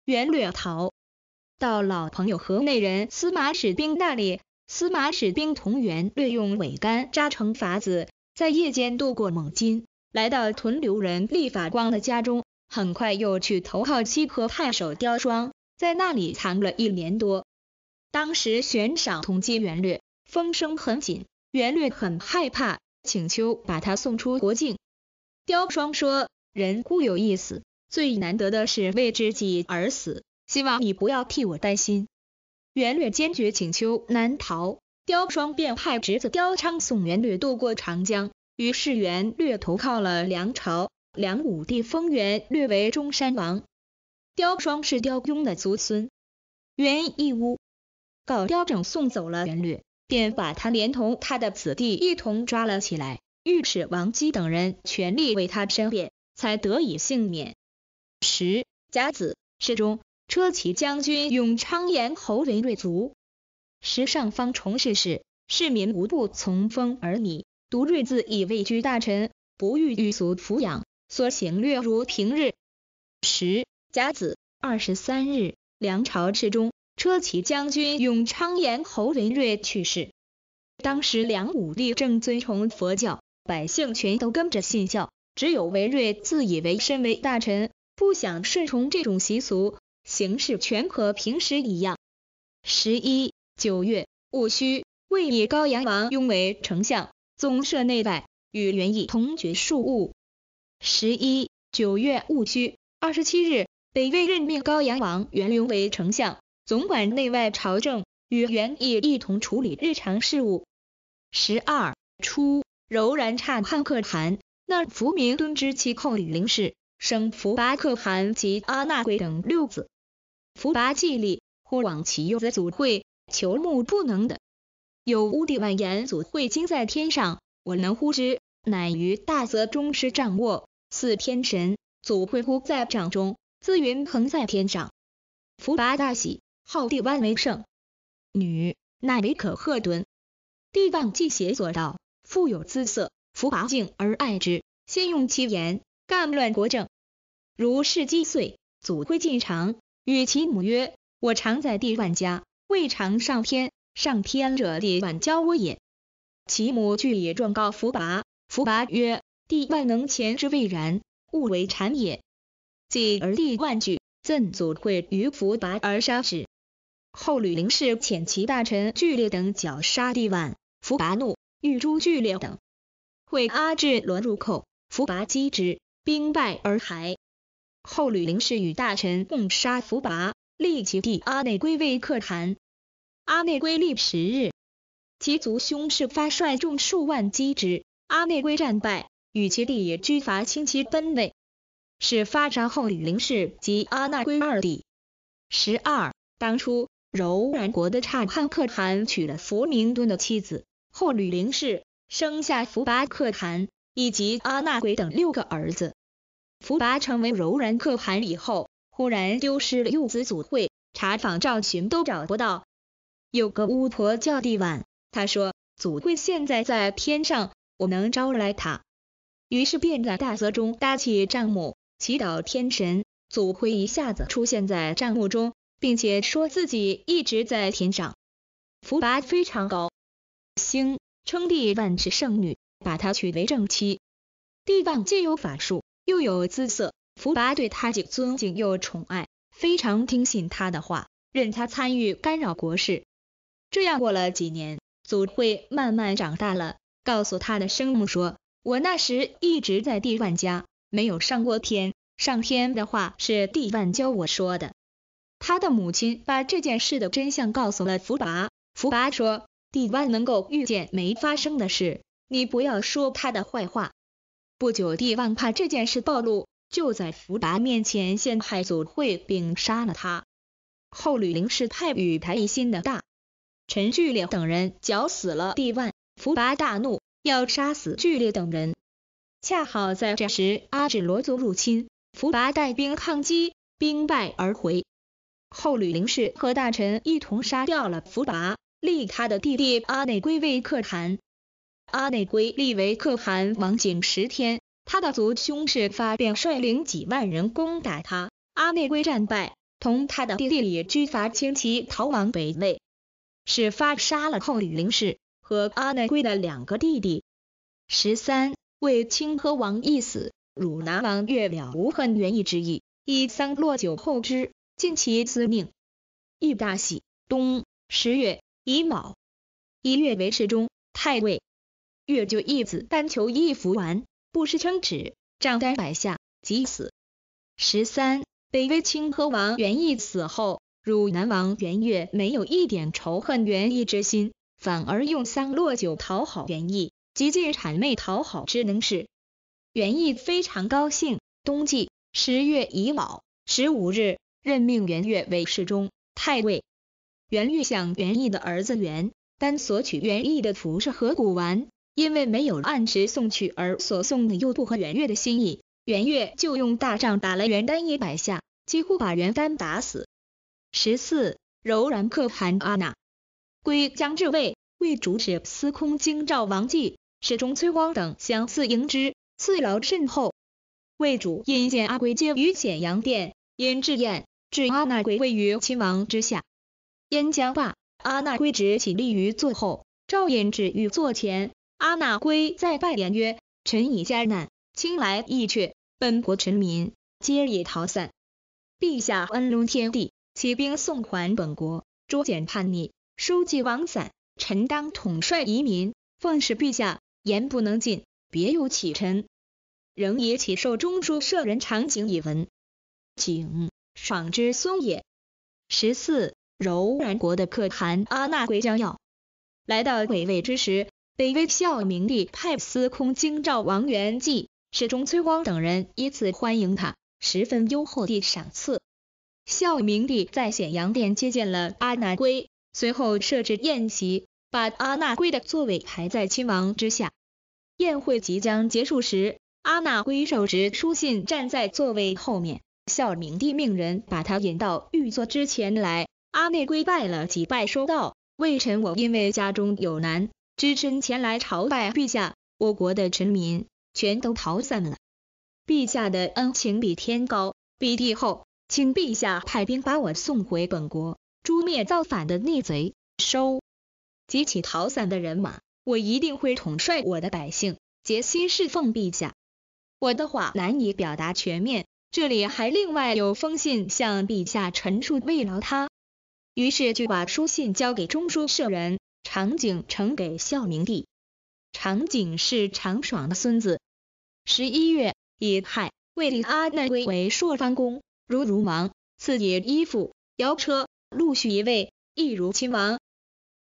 元略逃到老朋友河内人司马使兵那里，司马使兵同元略用苇杆扎成筏子，在夜间渡过猛津，来到屯留人立法光的家中，很快又去投靠七河太守刁双，在那里藏了一年多。当时悬赏通缉袁略，风声很紧，袁略很害怕，请求把他送出国境。刁双说，人固有一死，最难得的是为知己而死，希望你不要替我担心。袁略坚决请求南逃，刁双便派侄子刁昌送袁略渡过长江，于是袁略投靠了梁朝，梁武帝封袁略为中山王。刁双是刁雍的族孙，元义乌。告刁整送走了元略，便把他连同他的子弟一同抓了起来。御史王基等人全力为他申辩，才得以幸免。十甲子，世中，车骑将军永昌言侯为瑞卒。时上方重事事，市民无不从风而靡。独瑞自以位居大臣，不欲与俗俯仰，所行略如平日。十甲子，二十三日，梁朝始中。车骑将军永昌言侯文瑞去世。当时梁武帝正尊崇佛教，百姓全都跟着信教，只有韦瑞自以为身为大臣，不想顺从这种习俗，行事全和平时一样。十一九月戊戌，魏以高阳王雍为丞相，总舍内外，与元义同爵庶务。十一九月戊戌二十七日，北魏任命高阳王元雍为丞相。总管内外朝政，与元意一同处理日常事务。十二初，柔然差汉可汗那伏明敦之其寇吕林氏生伏拔可汗及阿纳贵等六子。伏拔记里忽往其右则祖会，求木不能的，有乌帝万言祖会经在天上，我能呼之，乃于大泽中师掌握，似天神。祖会呼在掌中，自云横在天上。伏拔大喜。号帝万为圣女，乃为可贺敦。帝万既写所道，富有姿色，福拔敬而爱之。先用其言，干乱国政。如是积岁，祖会进长，与其母曰：“我常在帝万家，未尝上天。上天者，帝万教我也。”其母惧也，状告福拔。福拔曰：“帝万能前之，未然，勿为谄也。”既而帝万惧，赠祖会于福拔而杀之。后吕陵氏遣其大臣巨烈等绞杀帝万，伏拔怒，欲诛巨烈等。会阿智罗入寇，伏拔击之，兵败而还。后吕陵氏与大臣共杀伏拔，立其弟阿内归为可汗。阿内归立十日，其族兄是发率众数万击之，阿内归战败，与其弟也居伐轻其奔位。是发杀后吕陵氏及阿内归二弟。十二当初。柔然国的差汉可汗娶了福明敦的妻子后吕灵氏，生下福拔可汗以及阿纳鬼等六个儿子。福拔成为柔然可汗以后，忽然丢失了幼子祖会，查访赵寻都找不到。有个巫婆叫帝婉，她说祖会现在在天上，我能招来他。于是便在大泽中搭起帐幕，祈祷天神，祖会一下子出现在帐幕中。并且说自己一直在天上，福拔非常高，星称帝万是圣女，把她娶为正妻。帝万既有法术，又有姿色，福拔对她既尊敬又宠爱，非常听信她的话，任她参与干扰国事。这样过了几年，祖慧慢慢长大了，告诉他的生母说：“我那时一直在帝万家，没有上过天上天的话，是帝万教我说的。”他的母亲把这件事的真相告诉了福拔，福拔说：“帝万能够遇见没发生的事，你不要说他的坏话。”不久，帝万怕这件事暴露，就在福拔面前陷害祖慧，并杀了他。后吕灵氏派与他一心的大臣巨烈等人绞死了帝万，福拔大怒，要杀死巨烈等人。恰好在这时，阿芷罗族入侵，福拔带兵抗击，兵败而回。后吕凌氏和大臣一同杀掉了福拔，立他的弟弟阿内归为可汗。阿内归立为可汗，王仅十天，他的族兄是发便率领几万人攻打他，阿内归战败，同他的弟弟李居伐清齐逃往北魏。是发杀了后吕凌氏和阿内归的两个弟弟。十三，魏清河王一死，汝南王越了无恨元意之意，以丧落九后之。尽其私命，亦大喜。冬十月乙卯，一月为世中太尉。月就一子，单求一服丸，不食称旨，帐单摆下，即死。十三，北魏清河王元义死后，汝南王元悦没有一点仇恨元义之心，反而用桑落酒讨好元义，极尽谄媚讨好之能事。元义非常高兴。冬季十月乙卯，十五日。任命袁岳为侍中、太尉。袁岳向袁毅的儿子袁丹索取袁毅的服饰和古玩，因为没有按时送去而所送的又不合袁岳的心意，袁岳就用大杖打了袁丹一百下，几乎把袁丹打死。十四，柔然可汗阿那归将至魏，魏主使司空京兆王继、侍中崔光等相次迎之，赐劳甚厚。魏主因见阿归皆于显阳殿，因致宴。至阿那归位于亲王之下，燕将罢，阿那归只起立于座后，赵隐止于座前。阿那归再拜言曰：“臣以家难，亲来义阙，本国臣民皆已逃散。陛下恩隆天地，起兵送还本国，诛翦叛逆，收记王散。臣当统帅遗民，奉使陛下。言不能尽，别有启臣，仍以启受中书舍人长景以闻景。”爽之孙也。十四，柔然国的可汗阿那归将要来到北魏之时，北魏孝明帝派司空京兆王元济、史中崔光等人依次欢迎他，十分优厚地赏赐。孝明帝在显阳殿接见了阿那归，随后设置宴席，把阿那归的座位排在亲王之下。宴会即将结束时，阿那归手持书信站在座位后面。孝明帝命人把他引到御座之前来。阿内龟拜了几拜，说道：“魏臣，我因为家中有难，只身前来朝拜陛下。我国的臣民全都逃散了。陛下的恩情比天高，比地厚，请陛下派兵把我送回本国，诛灭造反的逆贼。收，集起逃散的人马，我一定会统帅我的百姓，竭心侍奉陛下。我的话难以表达全面。”这里还另外有封信向陛下陈述慰劳他，于是就把书信交给中书舍人长景呈给孝明帝。长景是常爽的孙子。十一月，乙亥，魏立阿那归为朔方公，如如王，赐野衣服、摇车，陆续一位，一如亲王。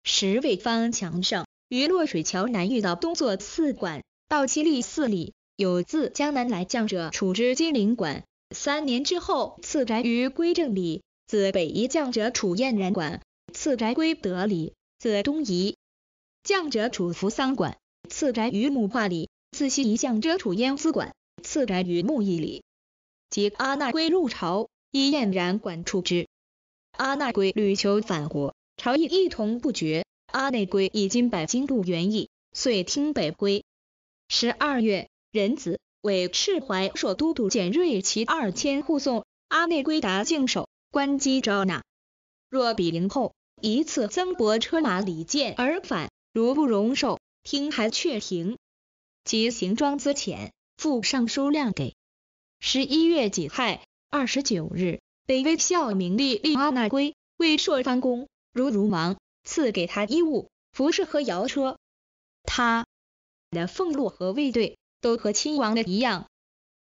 时位方强盛，于洛水桥南遇到东作次馆，到七里寺里，有自江南来将者，处之金陵馆。三年之后，次宅于归正里，自北夷将者楚燕然管；次宅归德里，自东夷将者楚扶桑管；次宅于木化里，自西夷将者楚燕兹管；次宅于木邑里。即阿那归入朝，以燕然管处之。阿那归屡求反国，朝议一同不决。阿内归以金百京度元意，遂听北归。十二月，壬子。委赤怀朔都督简瑞其二千护送阿内归达净守关机招纳。若比陵后一次增泊车马礼见而返，如不容受，听还却停。即行装资遣，付尚书亮给。十一月己亥，二十九日，北魏孝明帝立阿内归为朔方公，如如王，赐给他衣物、服饰和摇车，他的俸禄和卫队。都和亲王的一样。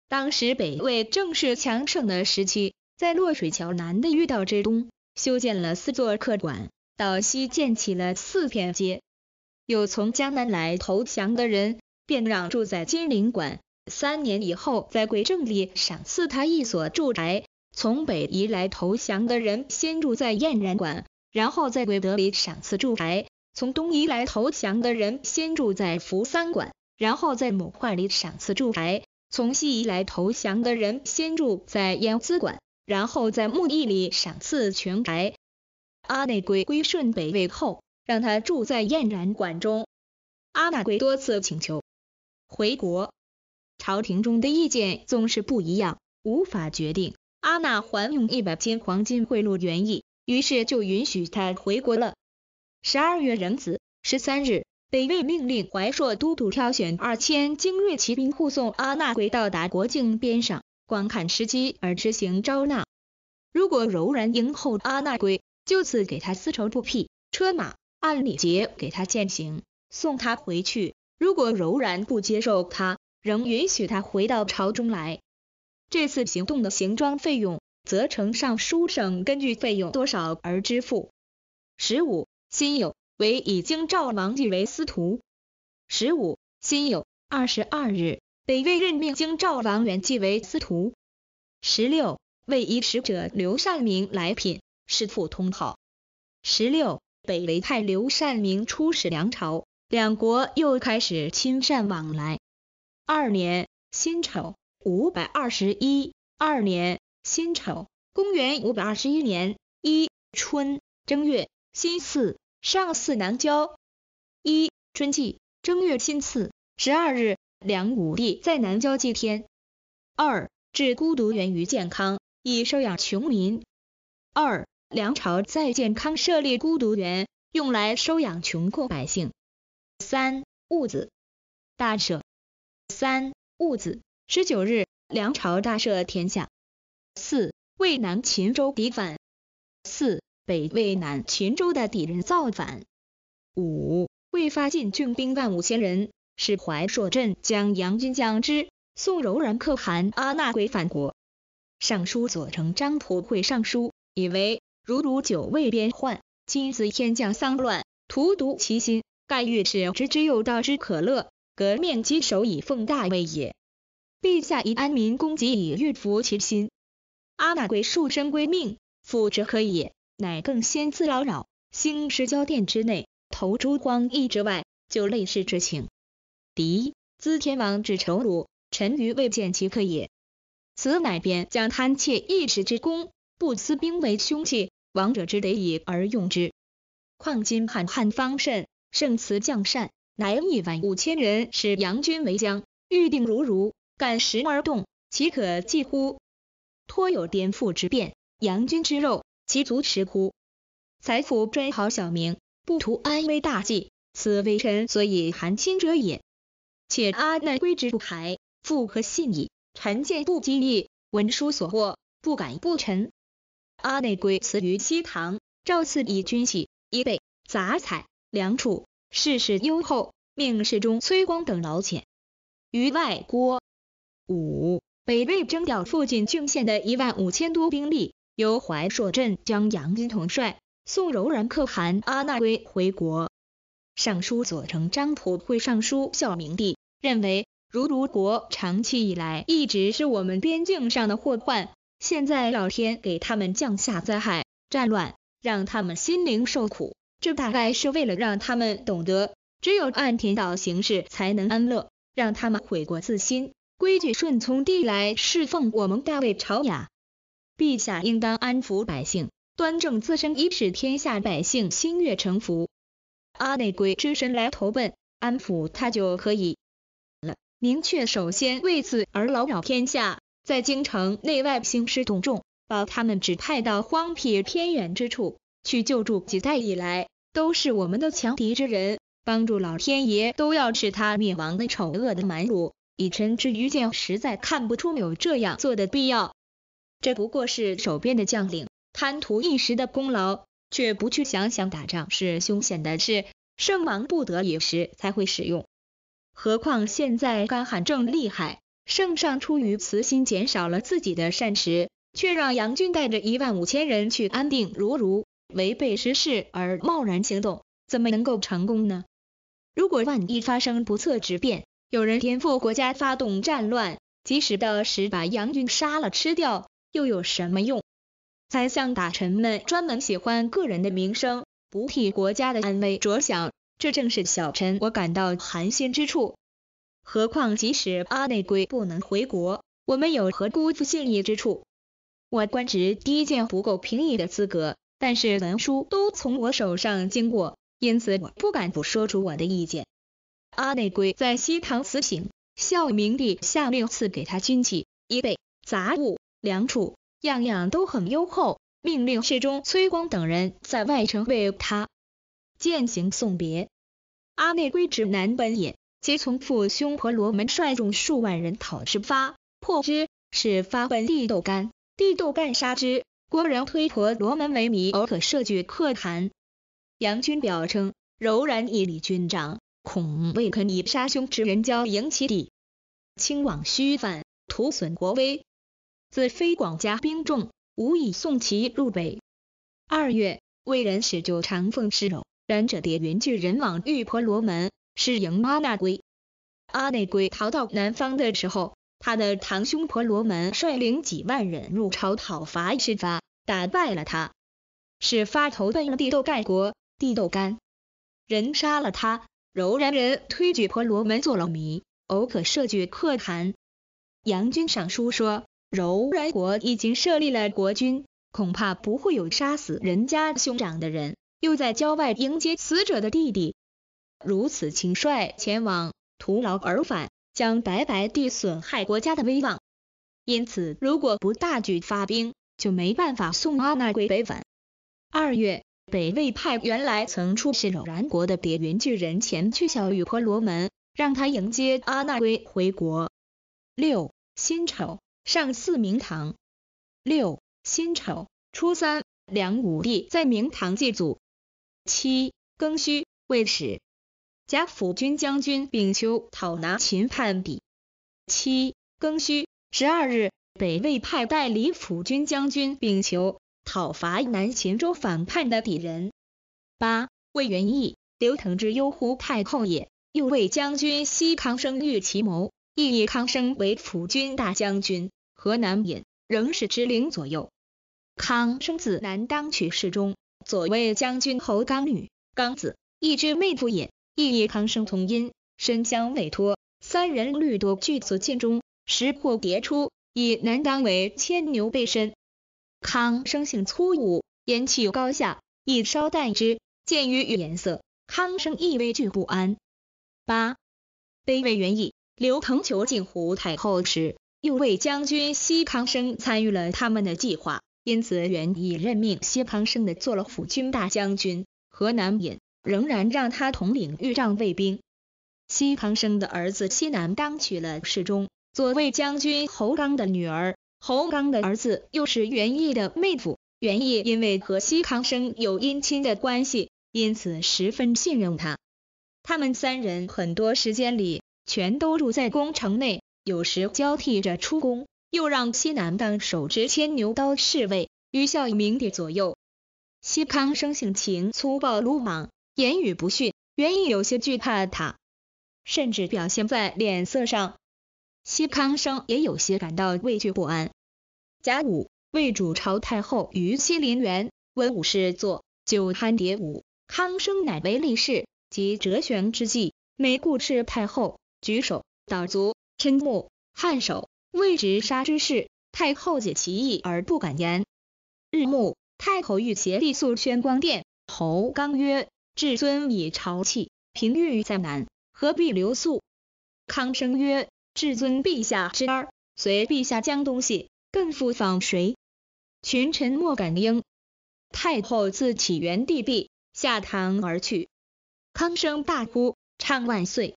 当时北魏正是强盛的时期，在洛水桥南的御道之东修建了四座客馆，到西建起了四片街。有从江南来投降的人，便让住在金陵馆；三年以后，在桂正里赏赐他一所住宅。从北夷来投降的人，先住在燕然馆，然后在桂德里赏赐住宅。从东夷来投降的人，先住在扶桑馆。然后在某块里赏赐住宅，从西夷来投降的人先住在燕子馆，然后在墓地里赏赐全宅。阿内归归顺北魏后，让他住在燕然馆中。阿纳归多次请求回国，朝廷中的意见总是不一样，无法决定。阿纳还用一百斤黄金贿赂元义，于是就允许他回国了。十二月壬子，十三日。北魏命令怀朔都督挑选二千精锐骑兵护送阿那归到达国境边上，观看时机而执行招纳。如果柔然迎候阿那归，就此给他丝绸布匹、车马，按礼节给他践行，送他回去。如果柔然不接受他，仍允许他回到朝中来。这次行动的行装费用，则呈尚书省根据费用多少而支付。十五，辛有。为已经赵王继为司徒。十五辛酉二十二日，北魏任命京兆王元继为司徒。十六魏遗使者刘善明来品，使父通好。十六北魏派刘善明出使梁朝，两国又开始亲善往来。二年辛丑五百二十一二年辛丑公元五百二十一年一春正月辛巳。上巳南郊，一春季正月辛巳，十二日，梁武帝在南郊祭天。二置孤独源于健康，以收养穷民。二梁朝在健康设立孤独园，用来收养穷困百姓。三戊子，大赦。三戊子，十九日，梁朝大赦天下。四渭南秦州敌反。四北魏南秦州的敌人造反，五魏发进军兵万五千人，使怀朔镇将杨军将之。宋柔然可汗阿那归反国，尚书左丞张仆会上书，以为：如如久未边患，今自天降丧乱，荼毒其心，盖欲使知之有道之可乐，革面稽首以奉大位也。陛下以安民攻己以欲服其心。阿那归束身归命，辅之可也。乃更先自扰扰，兴师交殿之内，投诸光一之外，就类似之情。敌资天王之仇辱，臣愚未见其可也。此乃边将贪窃一时之功，不思兵为凶器，王者之得以而用之。况今汉汉方盛，圣辞将善，乃一万五千人使杨军为将，欲定如如，干时而动，岂可计乎？托有颠覆之变，杨军之肉。其足持乎？财富专好小名，不图安危大计，此为臣所以寒心者也。且阿内归之不排，复何信矣？臣见不及意，文书所获，不敢不臣。阿内归辞于西堂，赵赐以军喜，衣被、杂彩、粮储，事事优厚，命侍中崔光等劳遣。于外郭，五北魏征调附近郡县的一万五千多兵力。由怀朔镇将杨军统帅宋柔然可汗阿那归回国，尚书左丞张朴会上书孝明帝，认为如如国长期以来一直是我们边境上的祸患，现在老天给他们降下灾害、战乱，让他们心灵受苦，这大概是为了让他们懂得，只有按天道行事才能安乐，让他们悔过自新，规矩顺从地来侍奉我们大魏朝雅。陛下应当安抚百姓，端正自身，以使天下百姓心悦诚服。阿内鬼之神来投奔，安抚他就可以了。明却首先为此而劳扰天下，在京城内外兴师动众，把他们指派到荒僻偏远之处去救助几代以来都是我们的强敌之人，帮助老天爷都要使他灭亡的丑恶的蛮虏。以臣之愚见，实在看不出有这样做的必要。这不过是手边的将领贪图一时的功劳，却不去想想打仗是凶险的事，圣王不得已时才会使用。何况现在干旱正厉害，圣上出于慈心减少了自己的膳食，却让杨俊带着一万五千人去安定如如，违背时势而贸然行动，怎么能够成功呢？如果万一发生不测之变，有人颠覆国家发动战乱，即使到时把杨俊杀了吃掉。又有什么用？宰相大臣们专门喜欢个人的名声，不替国家的安危着想，这正是小臣我感到寒心之处。何况即使阿内龟不能回国，我们有何辜负信义之处？我官职低贱，不够平易的资格，但是文书都从我手上经过，因此我不敢不说出我的意见。阿内龟在西唐辞行，孝明帝下令赐给他军器、衣被、杂物。梁处，样样都很优厚，命令侍中崔光等人在外城为他饯行送别。阿内归之南本也，即从父兄婆罗门率众数万人讨之，发破之，使发奔地豆干，地豆干杀之。国人推婆罗门为弥，而可设据可汗。杨军表称柔然以礼军长，恐未肯以杀兄之人交迎其弟，侵往虚犯，徒损国威。自非广家兵众，无以送其入北。二月，魏人使就长奉赤柔然者，叠云巨人往玉婆罗门，是迎阿那归。阿那龟逃到南方的时候，他的堂兄婆罗门率领几万人入朝讨伐施发，打败了他。是发投奔用帝斗干国，帝斗干人杀了他。柔然人推举婆罗门做老迷，偶可设举可汗。杨军上书说。柔然国已经设立了国君，恐怕不会有杀死人家兄长的人，又在郊外迎接死者的弟弟，如此轻率前往，徒劳而返，将白白地损害国家的威望。因此，如果不大举发兵，就没办法送阿那归北返。二月，北魏派原来曾出使柔然国的别云巨人前去小雨婆罗门，让他迎接阿那归回国。六辛丑。上四明堂，六辛丑初三，梁武帝在明堂祭祖。七庚戌，魏使贾府军将军丙秋讨拿秦叛比。七庚戌十二日，北魏派代理辅军将军丙秋讨伐南秦州反叛的敌人。八魏元义，刘腾之幽胡太后也，又为将军西康生育其谋。义义康生为辅军大将军，河南尹，仍是之灵左右。康生字南当，取侍中，左卫将军侯刚女，刚子，义之妹夫也。义义康生同音，身相委托，三人律多聚所见中，识破迭出，以南当为牵牛背身。康生性粗武，言气高下，亦稍惮之。见于与颜色，康生亦微惧不安。八，卑微原意。刘腾囚禁胡太后时，又为将军西康生参与了他们的计划，因此原义任命西康生的做了辅军大将军、河南尹，仍然让他统领豫章卫兵。西康生的儿子西南刚娶了侍中、左卫将军侯刚的女儿，侯刚的儿子又是袁毅的妹夫，袁毅因为和西康生有姻亲的关系，因此十分信任他。他们三人很多时间里。全都住在宫城内，有时交替着出宫，又让西南当手持牵牛刀侍卫于孝明帝左右。西康生性情粗暴鲁莽，言语不逊，原因有些惧怕他，甚至表现在脸色上。西康生也有些感到畏惧不安。甲午，魏主朝太后于西陵园，文武侍作酒酣蝶舞。康生乃为力士，及哲玄之际，每顾斥太后。举手岛足，瞋目颔首，谓执杀之事，太后解其意而不敢言。日暮，太后欲携帝肃宣光殿，侯刚曰：“至尊以朝气平御在南，何必留宿？”康生曰：“至尊陛下之儿，随陛下将东西，更复访谁？”群臣莫敢应。太后自起元帝陛下堂而去，康生大呼，唱万岁。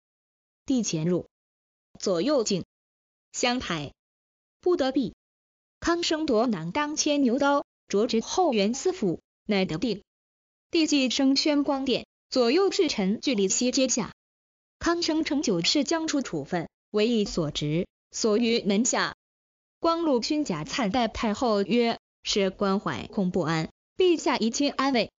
帝潜入，左右进，相排，不得避。康生夺囊当牵牛刀，斫之后援司府，乃得定。帝既升宣光殿，左右侍臣距离西阶下。康生成九世将出处分，为一所执，所于门下。光禄勋贾粲待太后曰：“是关怀恐不安，陛下宜亲安慰。”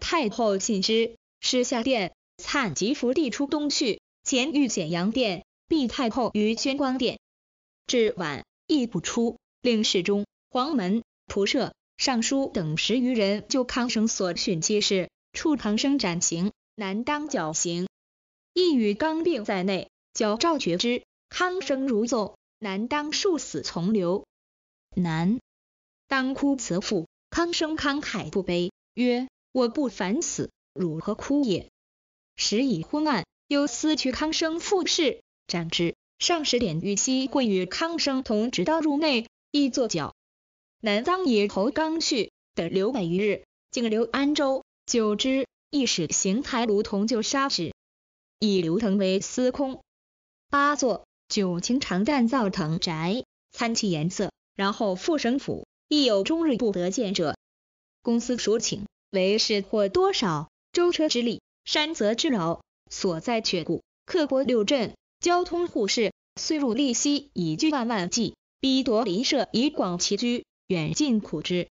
太后信之，是下殿，粲即扶帝出东去。前御显阳殿，避太后于宣光殿，至晚亦不出。令侍中、黄门、仆射、尚书等十余人就康生所讯，皆是。处康生斩刑，难当绞刑。亦与刚并在内，矫赵绝之。康生如奏，难当数死从流，难当哭辞父。康生慷慨不悲，曰：我不反死，汝何哭也？时已昏暗。又思去康生复试，斩之。上十点玉溪会与康生同直到入内，亦坐角，南方野猴刚去，得留百余日，竟留安州。久之，亦使邢台卢同就杀之，以刘腾为司空。八座九卿常旦造腾宅，参其颜色，然后赴省府。亦有终日不得见者。公司属请为是或多少舟车之力，山泽之劳。所在阙谷，客国六镇，交通互市，岁入利息以巨万万计，逼夺民舍以广其居，远近苦之。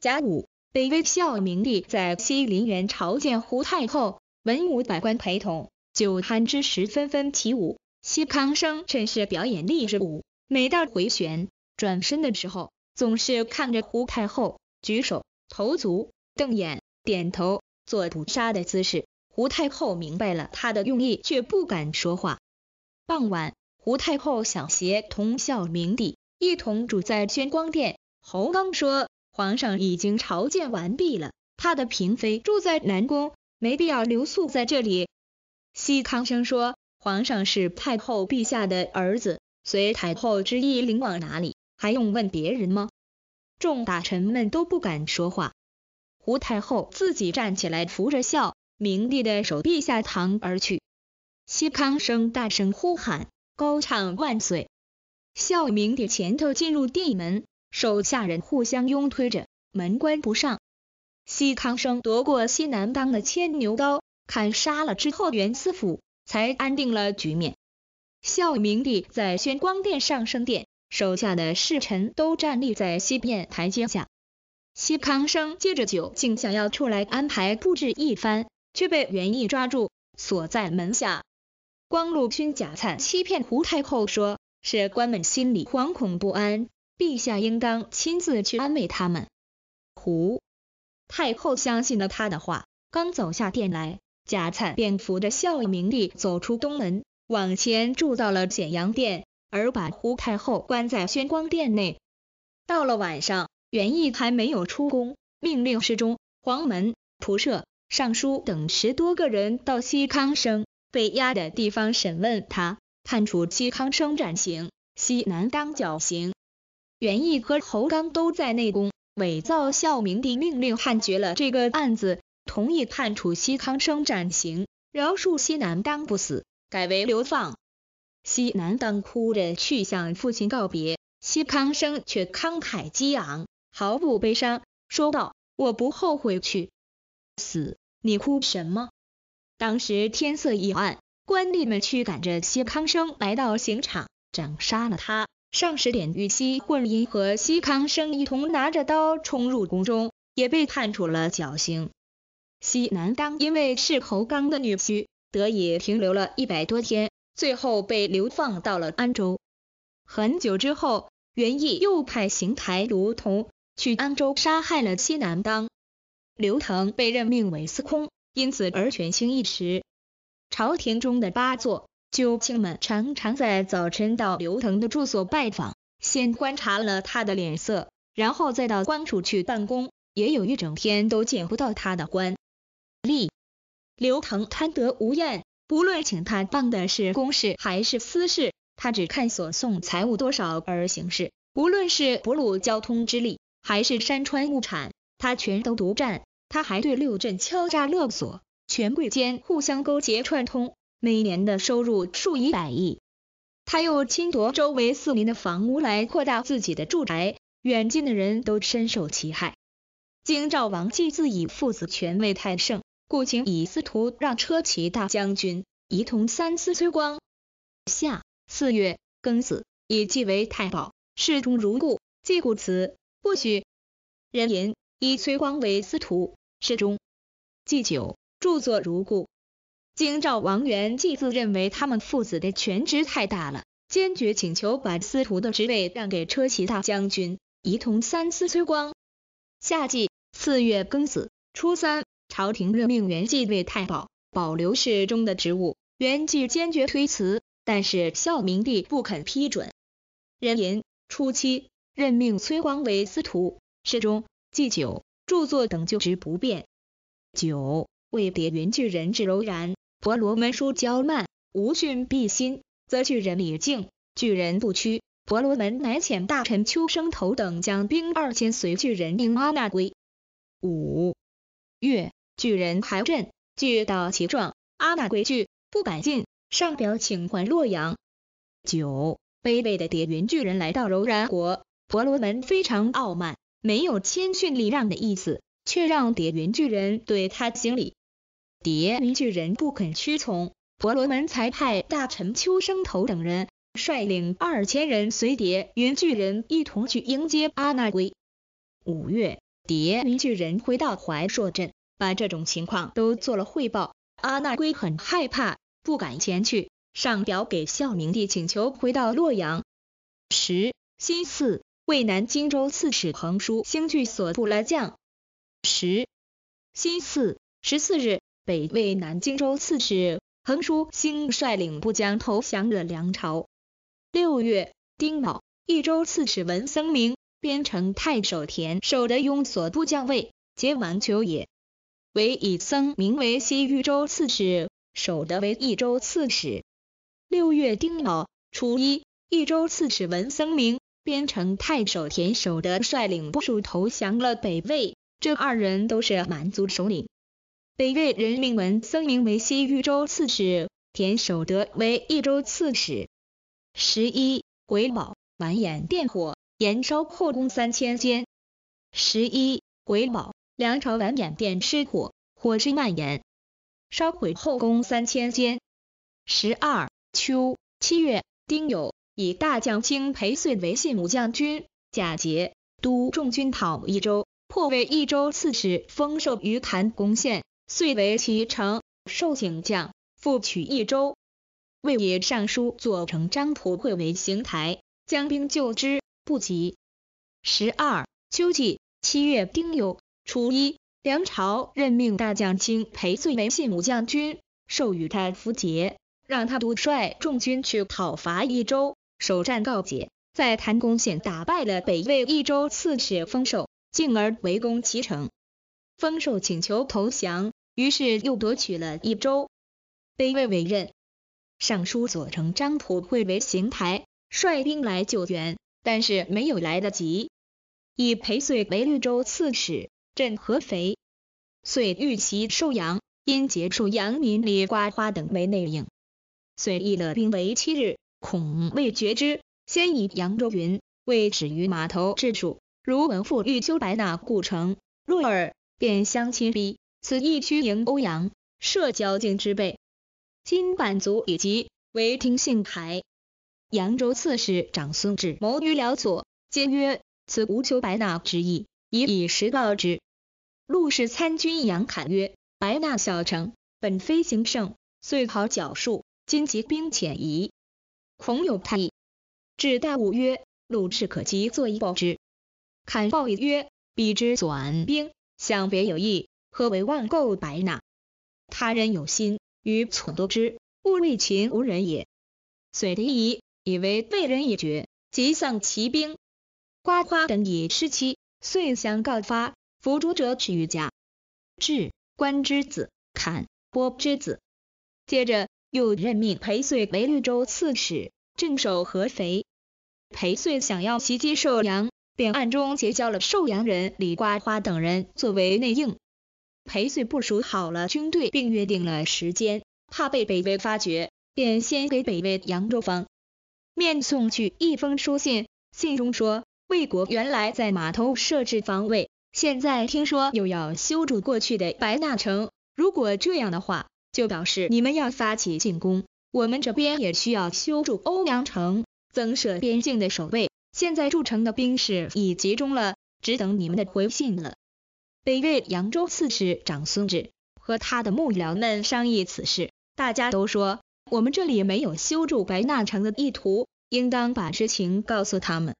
甲午，北魏孝明帝在西林园朝见胡太后，文武百官陪同，酒酣之时纷纷起舞。西康生趁势表演历史舞，每到回旋转身的时候，总是看着胡太后举手、投足、瞪眼、点头，做捕杀的姿势。胡太后明白了他的用意，却不敢说话。傍晚，胡太后想携同孝明帝一同住在宣光殿。侯刚说，皇上已经朝见完毕了，他的嫔妃住在南宫，没必要留宿在这里。西康生说，皇上是太后陛下的儿子，随太后之意，领往哪里，还用问别人吗？众大臣们都不敢说话。胡太后自己站起来，扶着笑。明帝的手臂下堂而去，西康生大声呼喊，高唱万岁。孝明帝前头进入殿门，手下人互相拥推着，门关不上。西康生夺过西南方的牵牛刀，砍杀了之后袁司府，才安定了局面。孝明帝在宣光殿上升殿，手下的侍臣都站立在西边台阶下。西康生借着酒劲想要出来安排布置一番。却被袁毅抓住，锁在门下。光禄勋贾灿欺骗胡太后说，是官们心里惶恐不安，陛下应当亲自去安慰他们。胡太后相信了他的话，刚走下殿来，贾灿便扶着孝明帝走出东门，往前住到了简阳殿，而把胡太后关在宣光殿内。到了晚上，袁毅还没有出宫，命令侍中黄门铺设。尚书等十多个人到西康生被押的地方审问他，判处西康生斩刑，西南当绞刑。袁毅和侯刚都在内宫伪造孝明帝命令，判决了这个案子，同意判处西康生斩刑，饶恕西南当不死，改为流放。西南当哭着去向父亲告别，西康生却慷慨激昂，毫不悲伤，说道：“我不后悔去死。”你哭什么？当时天色已暗，官吏们驱赶着西康生来到刑场，斩杀了他。上十点玉西混银和西康生一同拿着刀冲入宫中，也被判处了绞刑。西南当因为是侯刚的女婿，得以停留了一百多天，最后被流放到了安州。很久之后，袁毅又派邢台卢同去安州杀害了西南当。刘腾被任命为司空，因此而权倾一时。朝廷中的八座九卿们常常在早晨到刘腾的住所拜访，先观察了他的脸色，然后再到官署去办公，也有一整天都见不到他的官吏。刘腾贪得无厌，不论请他办的是公事还是私事，他只看所送财物多少而行事。无论是不入交通之力，还是山川物产，他全都独占。他还对六镇敲诈勒索，权贵间互相勾结串通，每年的收入数以百亿。他又侵夺周围四邻的房屋来扩大自己的住宅，远近的人都深受其害。京兆王继自以父子权位太盛，故请以司徒让车骑大将军，仪同三司崔光。夏四月庚子，以继为太保，事中如故。继故辞，不许。人言以崔光为司徒。诗中。祭酒，著作如故。京兆王元济自认为他们父子的权职太大了，坚决请求把司徒的职位让给车骑大将军，一同三司崔光。夏季四月庚子初三，朝廷任命元济为太保，保留世中的职务。元济坚决推辞，但是孝明帝不肯批准。壬寅初七，任命崔光为司徒。侍中，祭酒。著作等就职不变。九，为叠云巨人之柔然，婆罗门书娇慢，无训必心，则巨人礼敬，巨人不屈，婆罗门乃遣大臣秋生头等将兵二千随巨人应阿那归。五月，巨人还阵，巨到其状，阿那归惧，不敢进，上表请还洛阳。九，卑微的叠云巨人来到柔然国，婆罗门非常傲慢。没有谦逊礼让的意思，却让叠云巨人对他行礼。叠云巨人不肯屈从，婆罗门才派大臣秋生头等人率领二千人随叠云巨人一同去迎接阿那归。五月，叠云巨人回到怀朔镇，把这种情况都做了汇报。阿那归很害怕，不敢前去，上表给孝明帝请求回到洛阳。十新四。渭南荆州刺史彭叔兴据所部来降。十，辛巳，十四日，北魏南荆州刺史彭叔兴率领部将投降了梁朝。六月，丁卯，益州刺史文僧明、编成太守田守德拥所部将位，皆王球也。为以僧明为西域州刺史，守德为益州刺史。六月丁卯初一，益州刺史文僧明。边城太守田守德率领部属投降了北魏，这二人都是蛮族首领。北魏人命文僧名为西域州刺史，田守德为益州刺史。十一回卯，完颜电火，延烧后宫三千间。十一回卯，梁朝完颜电失火，火势蔓延，烧毁后宫三千间。十二秋七月丁酉。以大将卿裴遂为信武将军，假节，督众军讨益州，破为益州刺史，封授于谭公县，遂为其城，授景将，复取益州。魏野尚书左丞张普会为邢台，将兵救之，不及。十二，秋季，七月丁酉，初一，梁朝任命大将卿裴遂为信武将军，授予他符节，让他独率众军去讨伐益州。首战告捷，在潭宫县打败了北魏益州刺史封寿，进而围攻齐城。封寿请求投降，于是又夺取了益州。北魏委任尚书左丞张普惠为行台，率兵来救援，但是没有来得及。以裴遂为绿州刺史，镇合肥。遂遇其寿阳，因结束阳民李瓜花等为内应，遂议了兵为七日。恐未觉之，先以扬州云为止于码头之处。如闻父欲修白那故城，若尔便相亲逼，此亦屈迎欧阳涉交境之辈。今版族以及为听信牌，扬州刺史长孙志谋于辽左，皆曰：此无求白纳之意，已以实告之。陆氏参军杨侃曰：白纳小城，本非行胜，遂好角数，今结兵遣移。恐有他意，至大武曰：“鲁智可急作以报之。”看报曰：“彼之转兵，相别有意，何为妄购白纳？他人有心，于寸多之，勿谓秦无人也。”遂离疑，以为被人已绝，即丧其兵。刮花等以失期，遂相告发，伏诛者十余家。至关之子，侃、波之子，接着。又任命裴遂为绿州刺史，镇守合肥。裴遂想要袭击寿阳，便暗中结交了寿阳人李瓜花等人作为内应。裴遂部署好了军队，并约定了时间，怕被北魏发觉，便先给北魏扬州方面送去一封书信，信中说，魏国原来在码头设置防卫，现在听说又要修筑过去的白纳城，如果这样的话，就表示你们要发起进攻，我们这边也需要修筑欧阳城，增设边境的守卫。现在筑城的兵士已集中了，只等你们的回信了。北魏扬州刺史长孙志和他的幕僚们商议此事，大家都说我们这里没有修筑白纳城的意图，应当把实情告诉他们。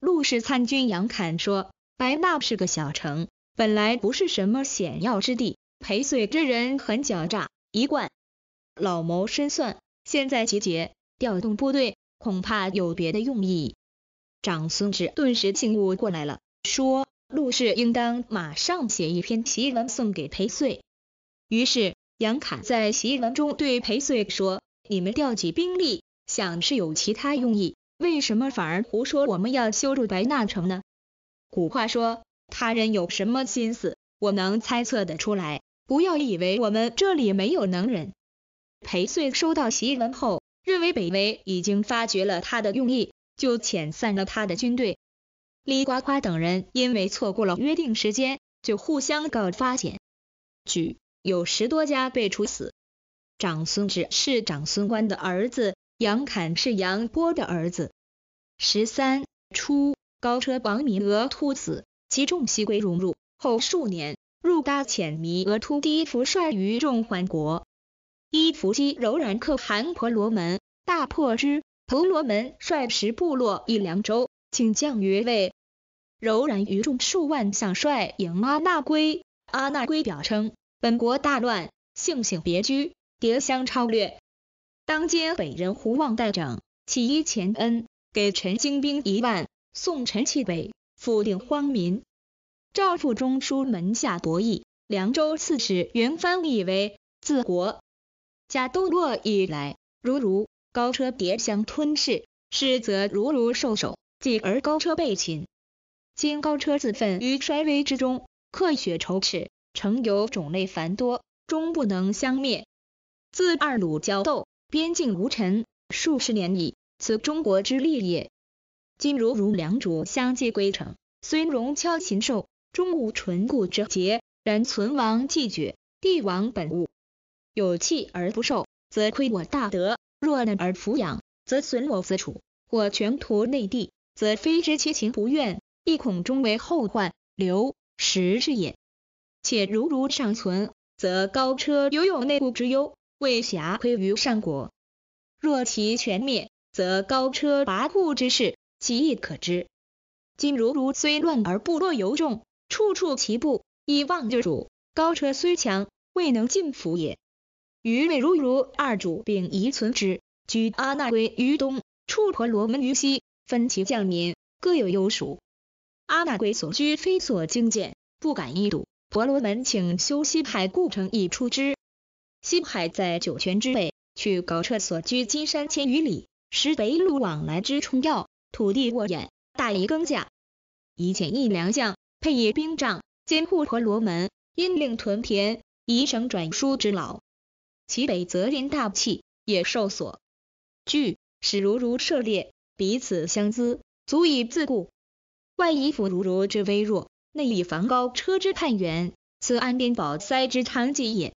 陆氏参军杨侃说，白纳是个小城，本来不是什么险要之地。裴邃这人很狡诈。一贯老谋深算，现在集结调动部队，恐怕有别的用意。长孙氏顿时醒悟过来了，说：“陆氏应当马上写一篇檄文送给裴遂。”于是杨侃在檄文中对裴遂说：“你们调集兵力，想是有其他用意，为什么反而胡说我们要修筑白纳城呢？古话说，他人有什么心思，我能猜测得出来。”不要以为我们这里没有能人。裴遂收到檄文后，认为北魏已经发觉了他的用意，就遣散了他的军队。李呱呱等人因为错过了约定时间，就互相告发检举，有十多家被处死。长孙稚是长孙观的儿子，杨侃是杨波的儿子。十三初，高车王敏娥突死，其众悉归融入。后数年。入大浅迷，俄突低伏率于众还国。一伏击柔然克韩婆罗门，大破之。婆罗门率十部落诣凉州，请降于魏。柔然于众数万，向率迎阿那归。阿那归表称，本国大乱，性性别居，迭相超略。当今北人胡望待整，起依前恩，给陈精兵一万，送陈弃北，抚定荒民。赵傅中书门下博弈，凉州刺史元翻以为，自国家都洛以来，如如高车迭相吞噬，实则如如受首，继而高车被擒。今高车自奋于衰微之中，刻血仇耻，城有种类繁多，终不能相灭。自二鲁交斗，边境无尘数十年矣，此中国之利也。今如如梁主相继归城，虽容敲禽兽。终无存固之节，然存亡既绝，帝王本物。有气而不受，则亏我大德；若难而抚仰，则损我子楚。或全图内地，则非知其情不愿，亦恐终为后患，留时之也。且如如尚存，则高车犹有内固之忧，未暇亏于上国；若其全灭，则高车跋扈之事，其亦可知。今如如虽乱而部落尤众，处处齐步以望日主，高车虽强，未能进府也。余未如如二主并遗存之，居阿那归于东，处婆罗门于西，分其将民，各有优属。阿那归所居非所经见，不敢一睹。婆罗门请修西海故城以出之。西海在九泉之北，去高车所居金山千余里，是北路往来之冲要，土地沃衍，大宜耕稼。以遣一粮将。配以兵杖，兼护婆罗门，因令屯田，以省转输之劳。其北则临大气，也受所惧，使如如涉猎，彼此相资，足以自固。外以辅如如之微弱，内以防高车之叛援，此安边保塞之长计也。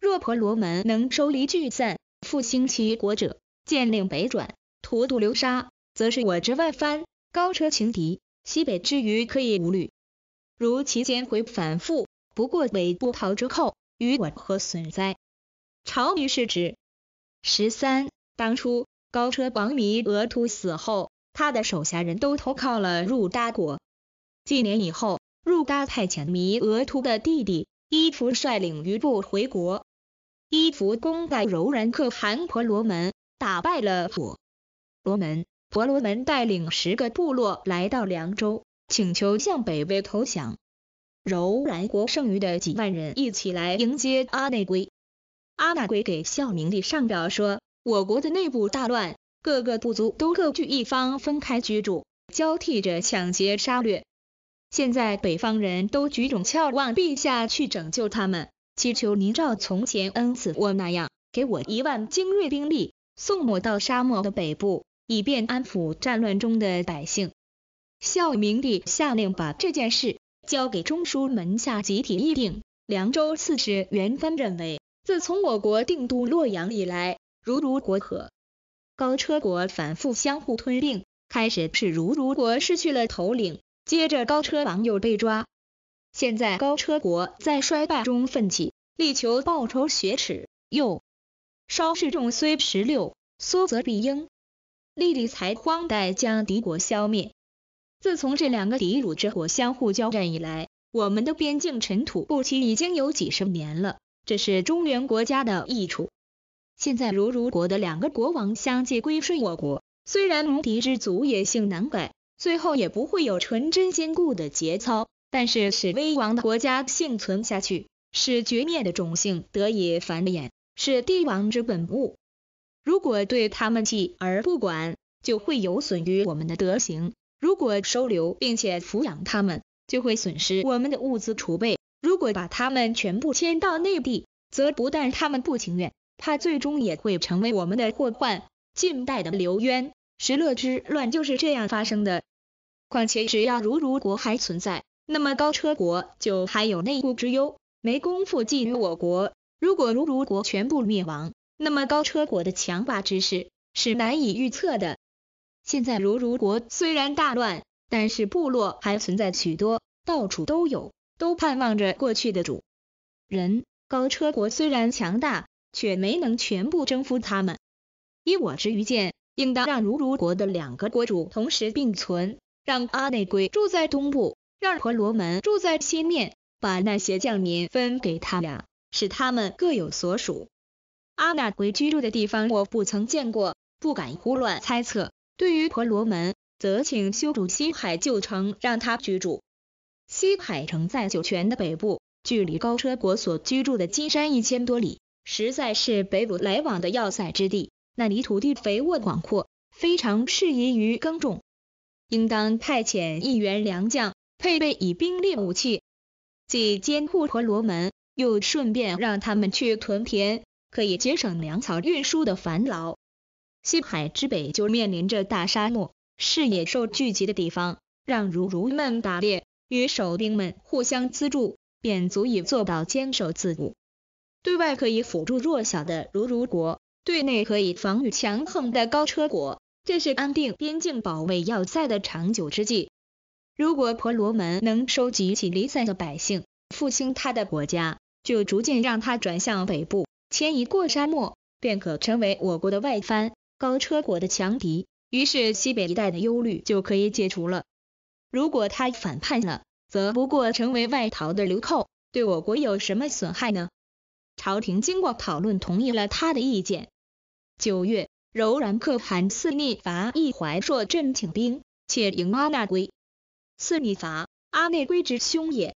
若婆罗门能收离聚散，复兴其国者，见令北转，徒渡流沙，则是我之外藩，高车情敌，西北之余可以无虑。如其间回反复，不过为逋逃之寇，于我何损哉？朝于是止。十三，当初高车王弥额突死后，他的手下人都投靠了入达国。几年以后，入达派遣弥额突的弟弟伊弗率领余部回国。伊弗攻打柔然克汗婆罗门，打败了婆罗门。婆罗门带领十个部落来到凉州。请求向北魏投降。柔然国剩余的几万人一起来迎接阿内归。阿那归给孝明帝上表说：“我国的内部大乱，各个部族都各据一方，分开居住，交替着抢劫杀掠。现在北方人都举种翘望陛下去拯救他们，祈求您照从前恩赐我那样，给我一万精锐兵力，送我到沙漠的北部，以便安抚战乱中的百姓。”孝明帝下令把这件事交给中书门下集体议定。凉州刺史袁芬认为，自从我国定都洛阳以来，如如国和高车国反复相互吞并。开始是如如国失去了头领，接着高车王又被抓。现在高车国在衰败中奋起，力求报仇雪耻。又稍事众虽十六，缩则必应。立力才荒，待将敌国消灭。自从这两个敌辱之国相互交战以来，我们的边境尘土不齐已经有几十年了。这是中原国家的益处。现在如如国的两个国王相继归顺我国，虽然戎狄之族野性难改，最后也不会有纯真坚固的节操，但是使危亡的国家幸存下去，使绝灭的种姓得以繁衍，是帝王之本务。如果对他们弃而不管，就会有损于我们的德行。如果收留并且抚养他们，就会损失我们的物资储备；如果把他们全部迁到内地，则不但他们不情愿，他最终也会成为我们的祸患。近代的刘渊、石勒之乱就是这样发生的。况且，只要如如国还存在，那么高车国就还有内顾之忧，没工夫觊觎我国。如果如如国全部灭亡，那么高车国的强霸之势是难以预测的。现在，如如国虽然大乱，但是部落还存在许多，到处都有，都盼望着过去的主人。高车国虽然强大，却没能全部征服他们。依我之愚见，应当让如如国的两个国主同时并存，让阿内龟住在东部，让婆罗门住在西面，把那些将领分给他俩，使他们各有所属。阿纳龟居住的地方，我不曾见过，不敢胡乱猜测。对于婆罗门，则请修筑西海旧城，让他居住。西海城在酒泉的北部，距离高车国所居住的金山一千多里，实在是北虏来往的要塞之地。那里土地肥沃广阔，非常适宜于耕种，应当派遣一员良将，配备以兵力武器，既监护婆罗门，又顺便让他们去屯田，可以节省粮草运输的烦劳。西海之北就面临着大沙漠，是野兽聚集的地方。让如如们打猎，与守兵们互相资助，便足以做到坚守自固。对外可以辅助弱小的如如国，对内可以防御强横的高车国。这是安定边境、保卫要塞的长久之计。如果婆罗门能收集起离散的百姓，复兴他的国家，就逐渐让他转向北部，迁移过沙漠，便可成为我国的外藩。高车国的强敌，于是西北一带的忧虑就可以解除了。如果他反叛了，则不过成为外逃的流寇，对我国有什么损害呢？朝廷经过讨论，同意了他的意见。九月，柔然可汗四逆伐一怀朔镇，请兵，且迎阿那归。四逆伐阿内归之兄也。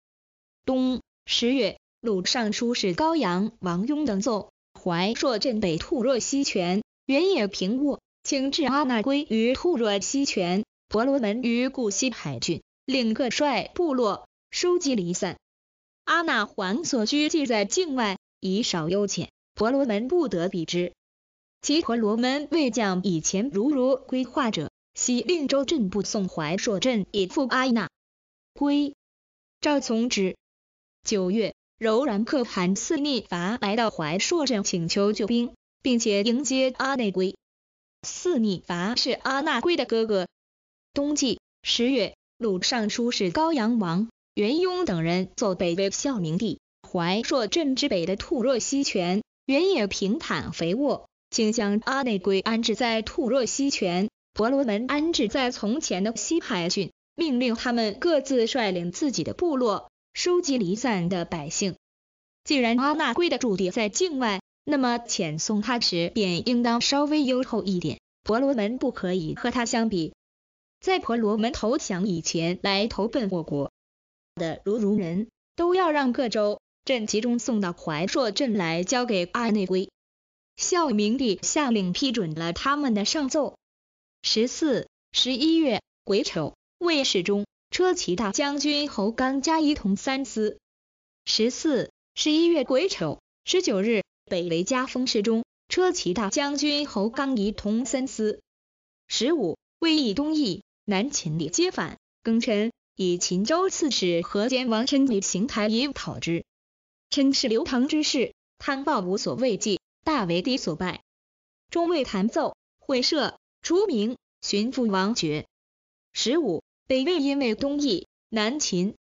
冬十月，鲁尚书使高阳王雍等奏，怀朔镇北兔若西泉。原野平卧，请至阿那归于兔若西泉，婆罗门于古西海郡，令各率部落收集离散。阿那环所需即在境外，以少优遣，婆罗门不得比之。其婆罗门未将以前如如规划者，悉令州镇部送怀朔镇以赴阿那归。赵从之。九月，柔然可汗次逆伐，来到怀朔镇请求救兵。并且迎接阿内圭。四逆伐是阿纳圭的哥哥。冬季十月，鲁尚书是高阳王元雍等人奏北魏孝明帝，怀朔镇之北的吐若西泉原野平坦肥沃，请将阿内圭安置在吐若西泉，婆罗门安置在从前的西海郡，命令他们各自率领自己的部落，收集离散的百姓。既然阿纳圭的驻地在境外。那么遣送他时，便应当稍微优厚一点。婆罗门不可以和他相比。在婆罗门投降以前来投奔我国的如如人都要让各州镇集中送到怀朔镇来，交给二内归。孝明帝下令批准了他们的上奏。十四十一月癸丑，魏世中车骑大将军侯刚加一同三司。十四十一月癸丑，十九日。北魏家风失中，车骑大将军侯刚移同三司。十五，魏以东益、南秦地皆反，庚辰，以秦州刺史河间王琛为邢台以讨之。琛是刘唐之士，贪暴无所畏忌，大为敌所败，中尉弹奏。会赦，除名，寻复王爵。十五，北魏因为东益、南秦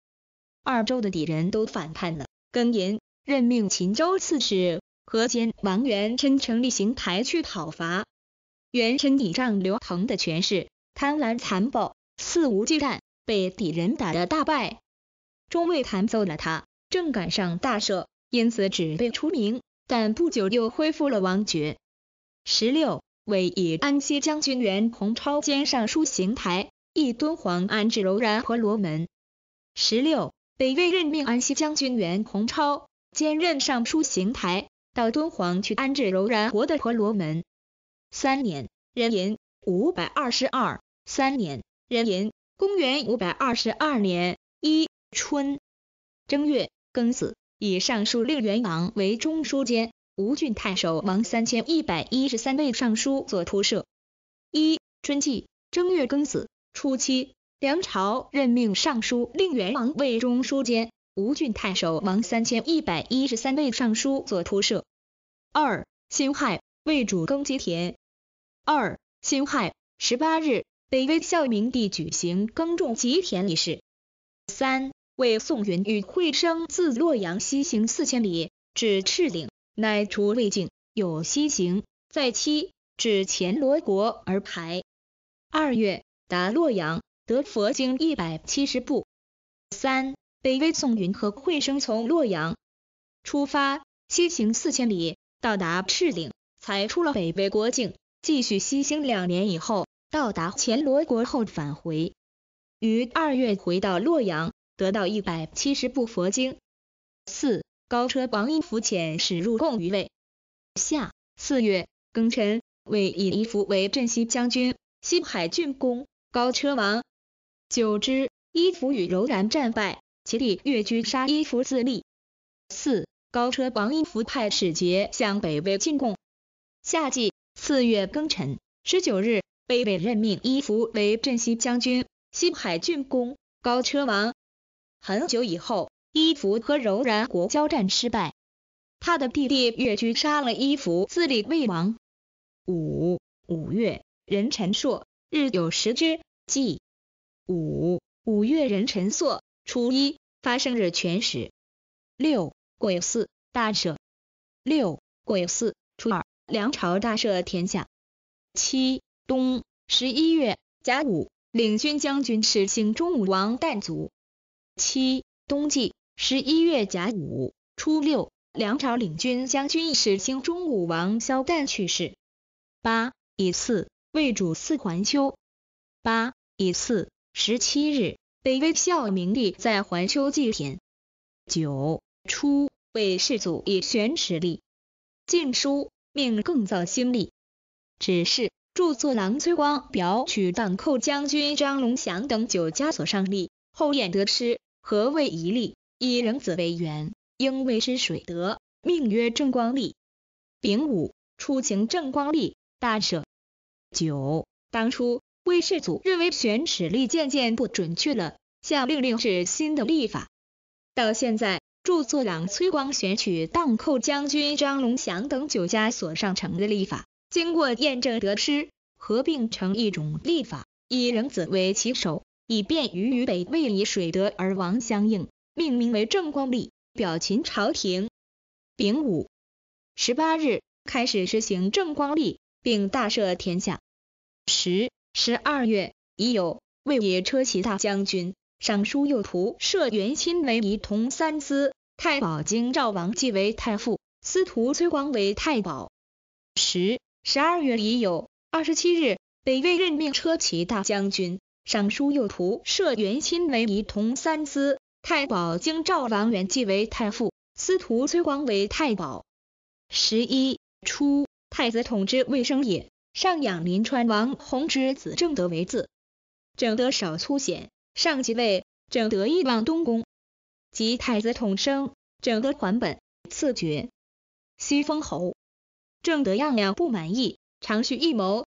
二州的敌人都反叛了，庚寅，任命秦州刺史。河间王元琛成立行台去讨伐，元琛倚仗刘腾的权势，贪婪残暴，肆无忌惮，被敌人打得大败。中尉弹奏了他，正赶上大赦，因此只被除名，但不久又恢复了王爵。十六，魏以安西将军元洪超兼尚书行台，一敦煌安置柔然和罗门。十六，北魏任命安西将军元洪超兼任尚书行台。到敦煌去安置柔然国的婆罗门。三年，壬寅，五百二十二；三年，壬寅，公元五百二十二年一春，正月庚子，以上书令元王为中书监，吴郡太守王三千一百一十三为尚书左仆射。一春季，正月庚子，初七，梁朝任命尚书令元王为中书监。吴郡太守王三千一百一十三位尚书左仆射。二辛亥，魏主耕籍田。二辛亥十八日，北魏孝明帝举行耕种及田仪式。三为宋云与惠生自洛阳西行四千里，至赤岭，乃除魏境。有西行在七，至前罗国而排。二月，达洛阳，得佛经一百七十部。三。北魏宋云和慧生从洛阳出发，西行四千里，到达赤岭，才出了北魏国境，继续西行两年以后，到达前罗国后返回，于二月回到洛阳，得到一百七十部佛经。四高车王因浮遣使入贡于魏。夏四月庚辰，魏以一服为镇西将军、西海郡公，高车王。久之，一服与柔然战败。其弟越居杀伊伏自立。四高车王伊伏派使节向北魏进贡。夏季四月庚辰，十九日，北魏任命伊伏为镇西将军、西海郡公、高车王。很久以后，伊伏和柔然国交战失败，他的弟弟越居杀了伊伏，自立魏王。五五月壬辰朔，日有食之。即五五月壬辰朔。初一发生日全食。六癸巳大赦。六癸巳初二，梁朝大赦天下。七冬十一月甲午，领军将军史兴、中武王诞卒。七冬季十一月甲午初六，梁朝领军将军史兴、中武王萧旦去世。八乙巳魏主四桓丘。八乙巳十七日。北魏孝明帝在怀秋祭天，九初，为世祖以玄始立，晋书命更造新历，只是著作郎崔光表取荡寇将军张龙祥等九家所上立，后验得失，何谓一立？以人子为原，应为之水德，命曰正光历。丙午初晴正光历大赦。九当初。魏世祖认为选始力渐渐不准确了，下令令制新的历法。到现在，著作郎崔光选取荡寇将军张龙祥等九家所上呈的历法，经过验证得失，合并成一种历法，以人子为起首，以便于与北魏以水德而王相应，命名为正光历。表秦朝廷，丙午十八日开始实行正光历，并大赦天下。十。十二月已有，魏野车骑大将军、尚书右仆射元钦为仪同三司，太保京兆王继为太傅，司徒崔光为太保。十十二月已有二十七日，北魏任命车骑大将军、尚书右仆射元钦为仪同三司，太保京兆王元继为太傅，司徒崔光为太保。十一初，太子统之未生也。上养临川王弘之子正德为字，正德少粗显，上即位，正德亦望东宫，即太子统生，正德还本，赐爵，西封侯。正德样样不满意，常蓄异谋。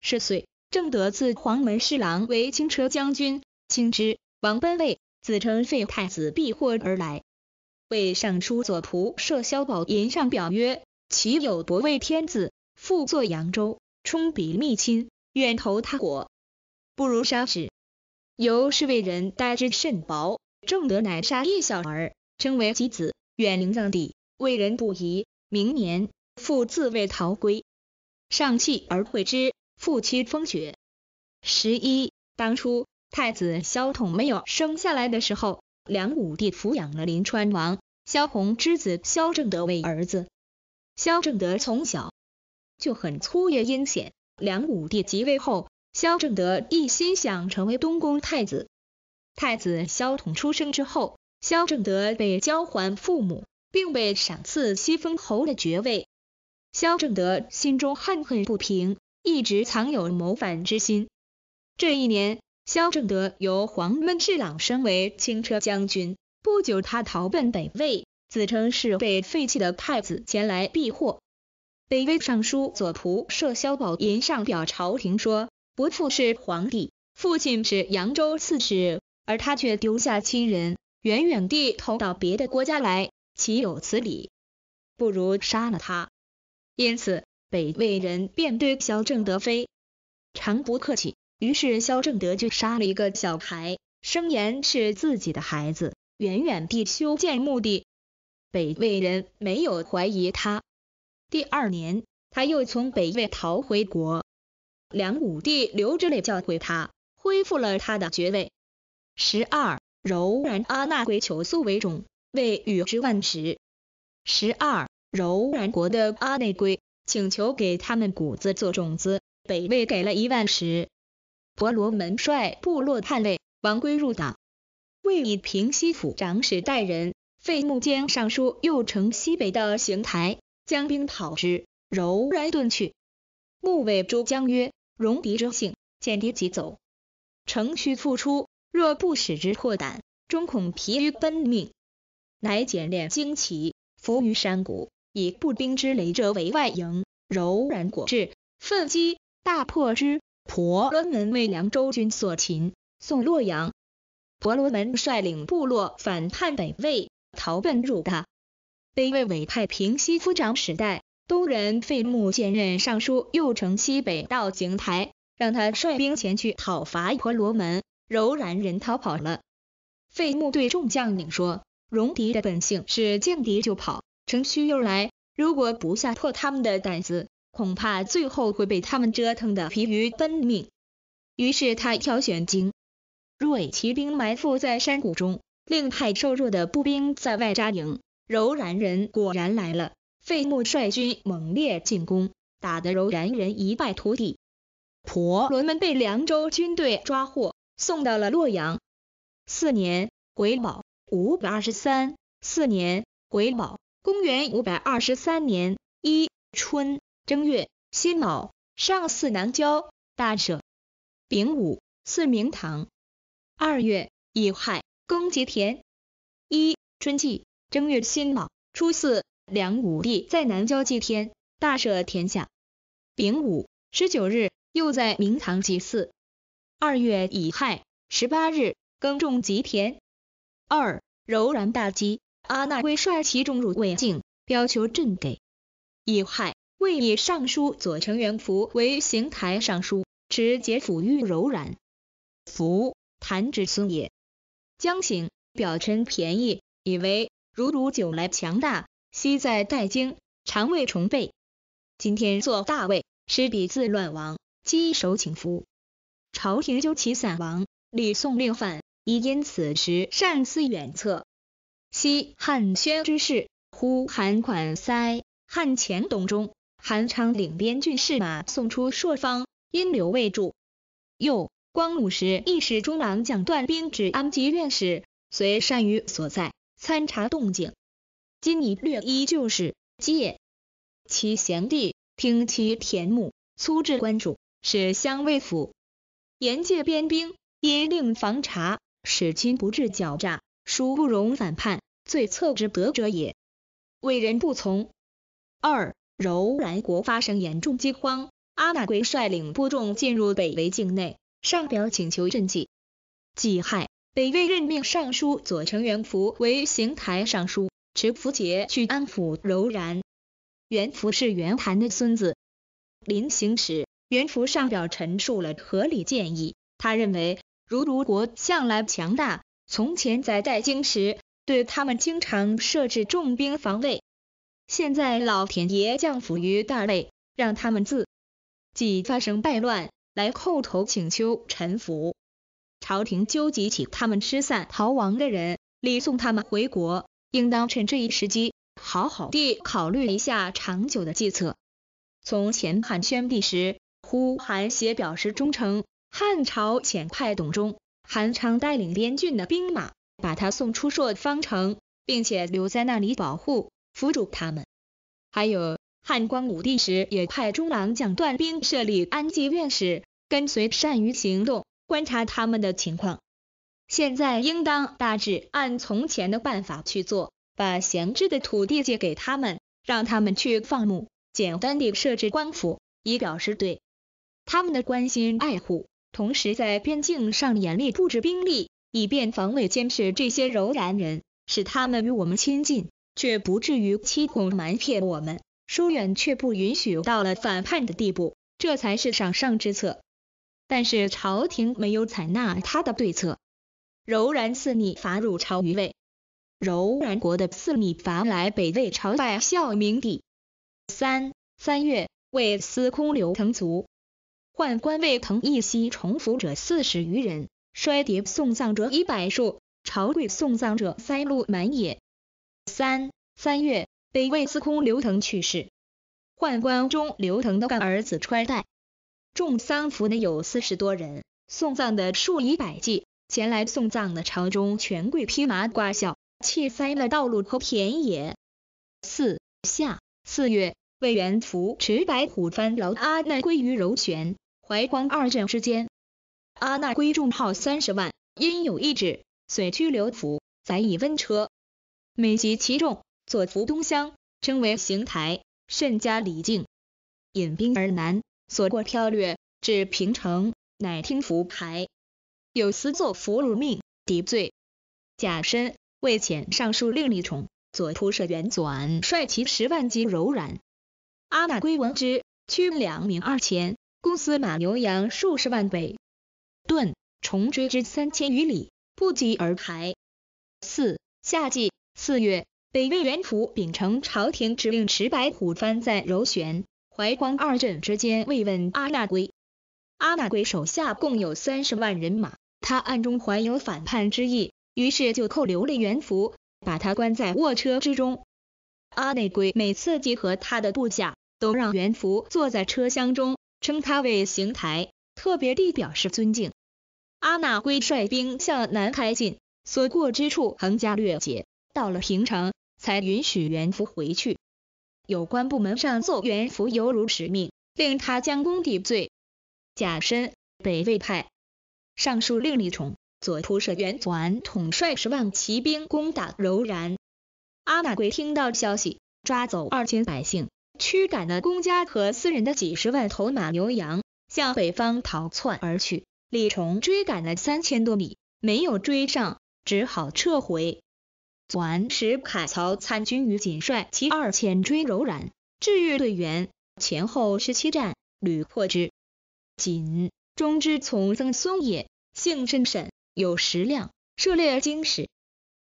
十岁，正德自黄门侍郎为青车将军，青之。王奔位，自称废太子避祸而来，为尚书左仆射萧宝寅上表曰：其有伯为天子，复坐扬州？冲比密亲，远投他国，不如杀之。由是为人待之甚薄。正德乃杀一小儿，称为己子，远陵葬地。为人不疑。明年，父自谓逃归，上泣而会之，父趋风雪。十一，当初太子萧统没有生下来的时候，梁武帝抚养了临川王萧弘之子萧正德为儿子。萧正德从小。就很粗野阴险。梁武帝即位后，萧正德一心想成为东宫太子。太子萧统出生之后，萧正德被交还父母，并被赏赐西封侯的爵位。萧正德心中恨恨不平，一直藏有谋反之心。这一年，萧正德由黄门侍郎升为轻车将军。不久，他逃奔北魏，自称是被废弃的太子，前来避祸。北魏尚书左仆射萧宝寅上表朝廷说：“伯父是皇帝，父亲是扬州刺史，而他却丢下亲人，远远地逃到别的国家来，岂有此理？不如杀了他。”因此，北魏人便对萧正德非常不客气。于是，萧正德就杀了一个小孩，生言是自己的孩子，远远地修建墓地。北魏人没有怀疑他。第二年，他又从北魏逃回国，梁武帝流着泪教诲他，恢复了他的爵位。十二柔然阿那归求素为种，魏与之万石。十二柔然国的阿那归请求给他们谷子做种子，北魏给了一万石。婆罗门率部落叛魏，王归入党。魏以平西府长史代人，废穆监尚书，又承西北的邢台。将兵讨之，柔然遁去。穆卫诸将曰：“戎狄之性，见敌即走。城虚复出，若不使之破胆，终恐疲于奔命。”乃简练旌旗，伏于山谷，以步兵之雷者为外营。柔然果至，奋击，大破之。婆罗门为凉州军所擒，送洛阳。婆罗门率领部落反叛北魏，逃奔入大。北魏委派平西夫长史代都人费穆兼任尚书，又乘西北到邢台，让他率兵前去讨伐婆罗门柔然人，逃跑了。费穆对众将领说：“戎狄的本性是见敌就跑，乘虚而来。如果不下破他们的胆子，恐怕最后会被他们折腾的疲于奔命。”于是他挑选精锐骑兵埋伏在山谷中，另派瘦弱的步兵在外扎营。柔然人果然来了，费穆率军猛烈进攻，打得柔然人一败涂地。婆罗门被凉州军队抓获，送到了洛阳。四年癸卯五百二十三，四年癸卯，公元五百二十三年一春正月辛卯，上巳南郊，大舍。丙午祀明堂。二月乙亥，公吉田。一春季。正月辛卯，初四，梁武帝在南郊祭天，大赦天下。丙午，十九日，又在明堂祭祀。二月乙亥，十八日，耕种吉田。二柔然大饥，阿那瑰率其众入魏境，要求赈给。乙亥，魏以尚书左丞元福为刑台尚书，持节抚御柔然。福，谭之孙也。将行，表臣便宜以为。如如酒来强大，昔在代京，常为崇备。今天做大位，失彼自乱亡，稽首请服。朝廷究其散亡，李宋令犯，宜因此时善思远策。昔汉宣之事，呼韩款塞，汉前董中，韩昌领边郡士马送出朔方，因留未住。又光武时，一使中郎将段兵指安吉院史，随善于所在。参察动静，今以略依旧是。戒，其贤弟听其田亩，粗制官署，使乡卫府，严戒边兵，因令防察，使君不至狡诈，殊不容反叛，罪策之不得者也。为人不从。二柔然国发生严重饥荒，阿那圭率领部众进入北魏境内，上表请求赈济。己亥。北魏任命尚书左丞元福为邢台尚书，持符节去安抚柔然。元福是元谭的孙子。临行时，元福上表陈述了合理建议。他认为，如如国向来强大，从前在代京时，对他们经常设置重兵防卫。现在老天爷降福于大魏，让他们自己发生败乱，来叩头请求臣服。朝廷纠集起他们失散逃亡的人，李送他们回国，应当趁这一时机，好好地考虑一下长久的计策。从前汉宣帝时，呼韩邪表示忠诚，汉朝遣派董忠、韩昌带领边郡的兵马，把他送出朔方城，并且留在那里保护辅助他们。还有汉光武帝时，也派中郎将段兵设立安济院使，跟随善于行动。观察他们的情况，现在应当大致按从前的办法去做，把闲置的土地借给他们，让他们去放牧，简单地设置官府，以表示对他们的关心爱护。同时，在边境上严厉布置兵力，以便防卫监视这些柔然人，使他们与我们亲近，却不至于欺哄瞒骗我们，疏远却不允许到了反叛的地步，这才是上上之策。但是朝廷没有采纳他的对策，柔然四逆伐入朝于魏。柔然国的四逆伐来北魏朝拜孝明帝。三三月，魏司空刘腾卒，宦官魏腾一息重服者四十余人，衰跌送葬者以百数，朝贵送葬者塞路满也。三三月，北魏司空刘腾去世，宦官中刘腾的干儿子穿戴。众丧服的有四十多人，送葬的数以百计。前来送葬的朝中权贵披麻挂孝，气塞了道路和田野。四夏四月，魏元福持白虎幡，劳阿那归于柔玄、怀光二镇之间。阿那归众号三十万，因有一志，遂拘留福，载以温车，每集其众，左扶东乡，称为行台，甚加礼敬，引兵而南。所过飘掠，至平城，乃听符牌。有司作俘虏命抵罪，贾深为遣尚书令李宠、左仆射元纂率其十万骑柔然。阿那归闻之，屈两名二千，公司马牛羊数十万倍，遁，重追之三千余里，不及而排。四，夏季，四月，北魏元符秉承朝廷指令，持白虎幡在柔玄。怀光二镇之间慰问阿纳圭。阿纳圭手下共有三十万人马，他暗中怀有反叛之意，于是就扣留了袁福，把他关在卧车之中。阿那圭每次集合他的部下，都让袁福坐在车厢中，称他为邢台，特别地表示尊敬。阿纳圭率兵向南开进，所过之处横加掠劫，到了平城，才允许袁福回去。有关部门上奏，元福犹如使命，令他将功抵罪。贾深北魏派尚书令李崇、左仆射袁纂统帅十万骑兵攻打柔然。阿那贵听到消息，抓走二千百姓，驱赶了公家和私人的几十万头马牛羊，向北方逃窜而去。李崇追赶了三千多里，没有追上，只好撤回。转使凯曹参军于锦帅其二遣追柔然，至遇队员，前后十七战，屡破之。锦中之从曾孙也，性甚甚，有食量，涉猎经史。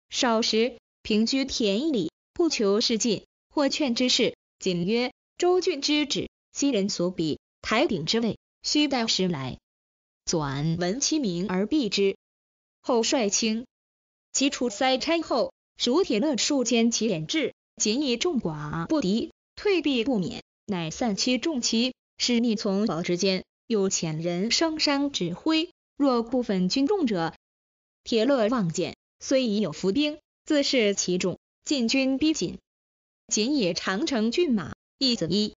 少时平居田里，不求事进，或劝之事。锦曰：“周郡之旨，昔人所比，台鼎之位，须待时来。”纂闻其名而避之。后率青，其出塞差后。蜀铁勒数千其敛至，仅以众寡不敌，退避不免，乃散其众骑，使逆从堡之间，有遣人升山指挥。若部分军众者，铁勒望见，虽已有伏兵，自恃其众，进军逼近。仅野长城骏马，一子一。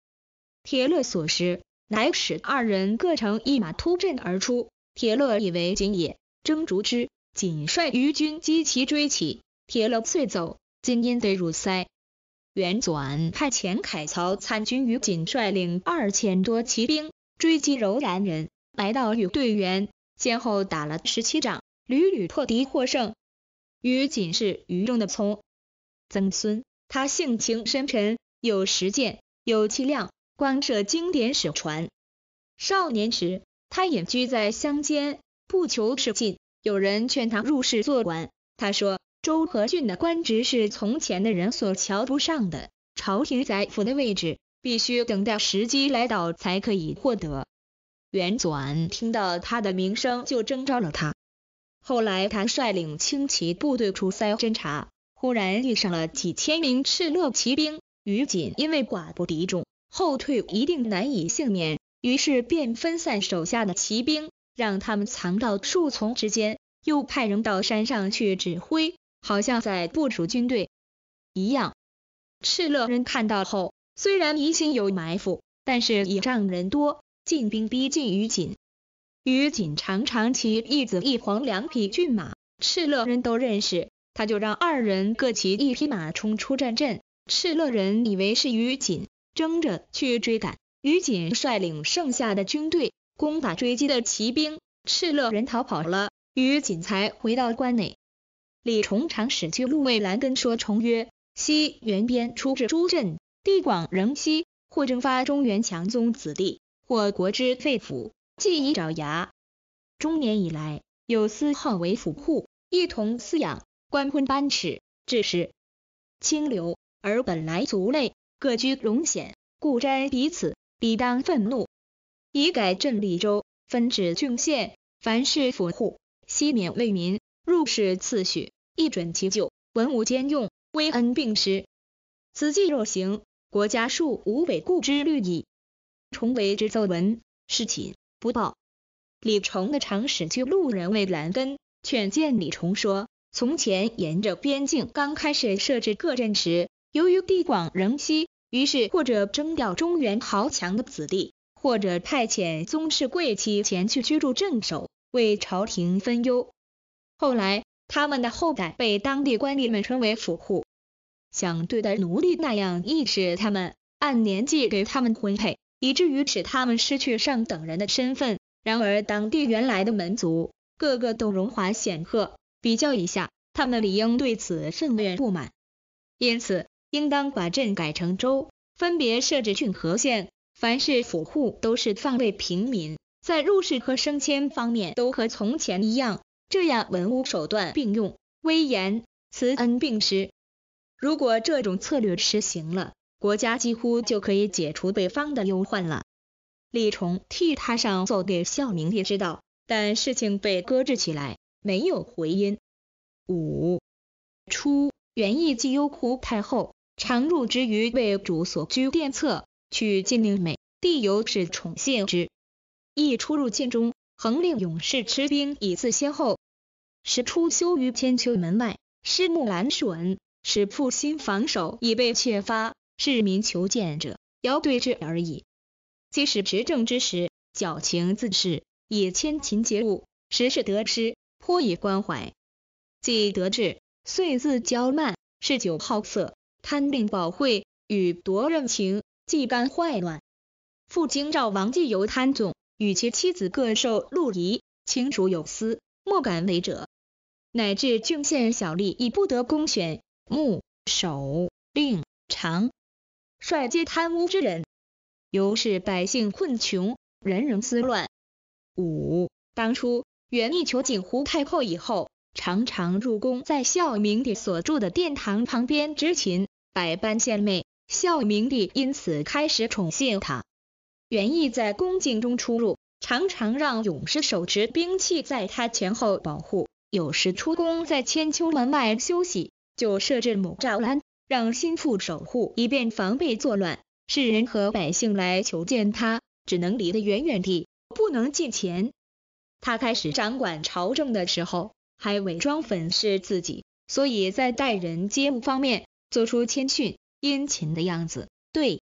铁勒所失，乃使二人各乘一马突阵而出。铁勒以为仅野，争逐之，仅率余军击其追起。铁勒遂走，金因得入塞。元纂派遣凯曹参军于锦率领二千多骑兵追击柔然人，来到与队员，先后打了十七仗，屡屡破敌获胜。于锦是于中的从曾孙，他性情深沉，有实践，有气量，光舍经典史传。少年时，他隐居在乡间，不求仕进。有人劝他入仕做官，他说。周和俊的官职是从前的人所瞧不上的，朝廷宰府的位置必须等待时机来到才可以获得。袁纂听到他的名声，就征召了他。后来他率领轻骑部队出塞侦察，忽然遇上了几千名赤勒骑兵，于锦因为寡不敌众，后退一定难以幸免，于是便分散手下的骑兵，让他们藏到树丛之间，又派人到山上去指挥。好像在部署军队一样。敕勒人看到后，虽然疑心有埋伏，但是倚仗人多，进兵逼近于锦。于锦常常骑一紫一黄两匹骏马，敕勒人都认识，他就让二人各骑一匹马冲出战阵。敕勒人以为是于锦，争着去追赶。于锦率领剩下的军队攻打追击的骑兵，敕勒人逃跑了，于锦才回到关内。李重常使去，陆卫兰根说重曰：“西元边出至诸镇，地广人稀，或征发中原强宗子弟，或国之废府，既以爪牙。中年以来，有司号为府库，一同饲养，官婚班尺，致使清流而本来族类各居荣显，故斋彼此，必当愤怒。以改镇立州，分置郡县，凡是府户，悉免为民，入室次序。”一准其咎，文武兼用，威恩并施。此计若行，国家庶无北固之虑矣。重为之奏闻，事秦不报。李崇的长史去路人魏兰根劝谏李崇说，从前沿着边境刚开始设置各镇时，由于地广人稀，于是或者征调中原豪强的子弟，或者派遣宗室贵戚前去居住镇守，为朝廷分忧。后来。他们的后代被当地官吏们称为府户，像对待奴隶那样意识他们，按年纪给他们婚配，以至于使他们失去上等人的身份。然而，当地原来的门族个个都荣华显赫，比较一下，他们理应对此甚为不满。因此，应当把镇改成州，分别设置郡和县。凡是府户都是放为平民，在入世和升迁方面都和从前一样。这样文武手段并用，威严慈恩并施，如果这种策略实行了，国家几乎就可以解除北方的忧患了。李崇替他上奏给孝明帝知道，但事情被搁置起来，没有回音。五初元义即幽胡太后，常入之于魏主所居殿侧，去晋令美，帝尤是宠幸之。一出入晋中。恒令勇士持兵以自先后，时出修于千秋门外，施木兰笋，使负心防守，以备窃发。市民求见者，遥对之而已。即使执政之时，矫情自恃，以千秦节物，时事得失，颇以关怀。既得志，遂自骄慢，嗜酒好色，贪令宝贿，与夺人情，既干坏乱。父京兆王继尤贪纵。与其妻子各受禄仪，亲属有私，莫敢违者。乃至郡县小吏，亦不得公选，目守、令、长，率皆贪污之人，由是百姓困穷，人人思乱。五，当初元义囚禁胡太后以后，常常入宫，在孝明帝所住的殿堂旁边执勤，百般献媚，孝明帝因此开始宠幸他。原意在宫敬中出入，常常让勇士手持兵器在他前后保护。有时出宫在千秋门外休息，就设置母栅栏，让心腹守护，以便防备作乱。世人和百姓来求见他，只能离得远远地，不能近前。他开始掌管朝政的时候，还伪装粉饰自己，所以在待人接物方面，做出谦逊殷勤的样子。对。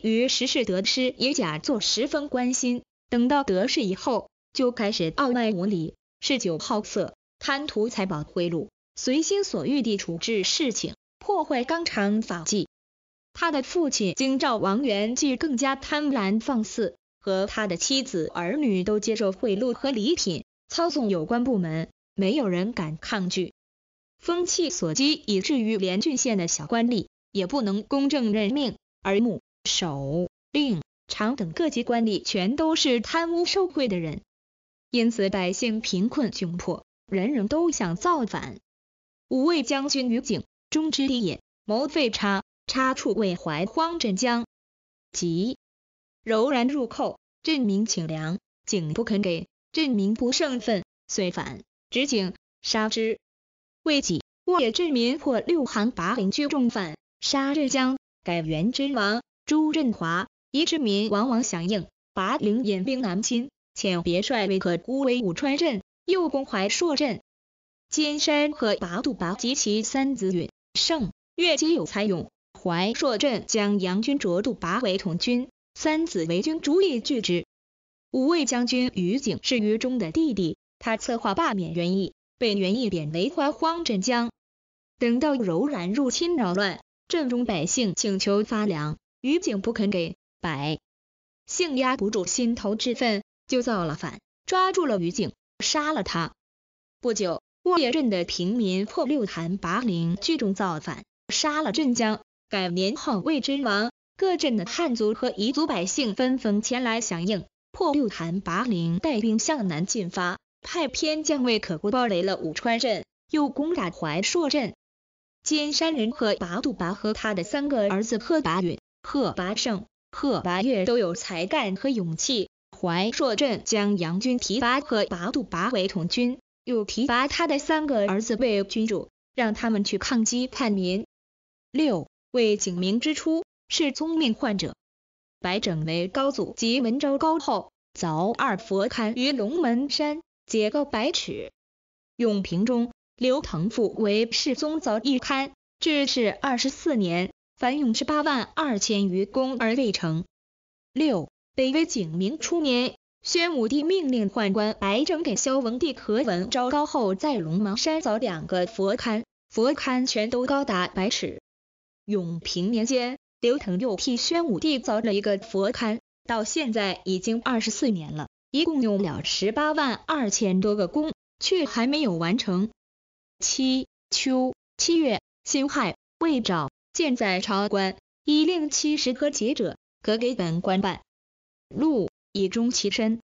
于时世得失也假作十分关心，等到得势以后，就开始傲慢无礼，嗜酒好色，贪图财宝贿赂，随心所欲地处置事情，破坏纲常法纪。他的父亲京兆王元济更加贪婪放肆，和他的妻子儿女都接受贿赂和礼品，操纵有关部门，没有人敢抗拒。风气所激，以至于连郡县的小官吏也不能公正任命，耳目。守令、长等各级官吏全都是贪污受贿的人，因此百姓贫困窘迫，人人都想造反。五位将军于景，忠之弟也，谋废差差处为怀荒镇江，即柔然入寇，镇民请粮，景不肯给，镇民不胜愤，遂反，执景杀之。未几，沃野镇民破六韩拔陵居众反，杀镇将，改元真王。朱振华、余志民、王往响应，拔陵引兵南侵，遣别帅韦可孤为武川镇，又攻怀朔镇。金山和拔杜拔及其三子允、胜、越皆有才勇。怀朔镇将杨军卓杜拔为统军，三子为军逐一拒之。五位将军于景是于忠的弟弟，他策划罢免袁毅，被袁毅贬为怀荒镇将。等到柔然入侵扰乱，镇中百姓请求发粮。于景不肯给百，性压不住心头之愤，就造了反，抓住了于景，杀了他。不久，沃野镇的平民破六坛拔陵聚众造反，杀了镇将，改年号为之王。各镇的汉族和彝族百姓纷纷前来响应，破六坛拔陵带兵向南进发，派偏将魏可固包围了武川镇，又攻打怀朔镇。金山人贺拔度拔和他的三个儿子贺拔允。贺拔胜、贺拔岳都有才干和勇气。怀朔镇将杨军提拔和拔度拔为统军，又提拔他的三个儿子为君主，让他们去抗击叛民。六魏景明之初，是宗命患者，白整为高祖及文州高后凿二佛龛于龙门山，解构百尺。永平中，刘腾复为世宗凿一龛，至是二十四年。凡用十八万二千余工而未成。六，北魏景明初年，宣武帝命令宦官白征给孝文帝和文昭高后在龙门山凿两个佛龛，佛龛全都高达百尺。永平年间，刘腾又替宣武帝凿了一个佛龛，到现在已经二十四年了，一共用了十八万二千多个工，却还没有完成。七，秋七月，辛亥，魏昭。现在朝官以令七十科解者，可给本官办。禄以终其身。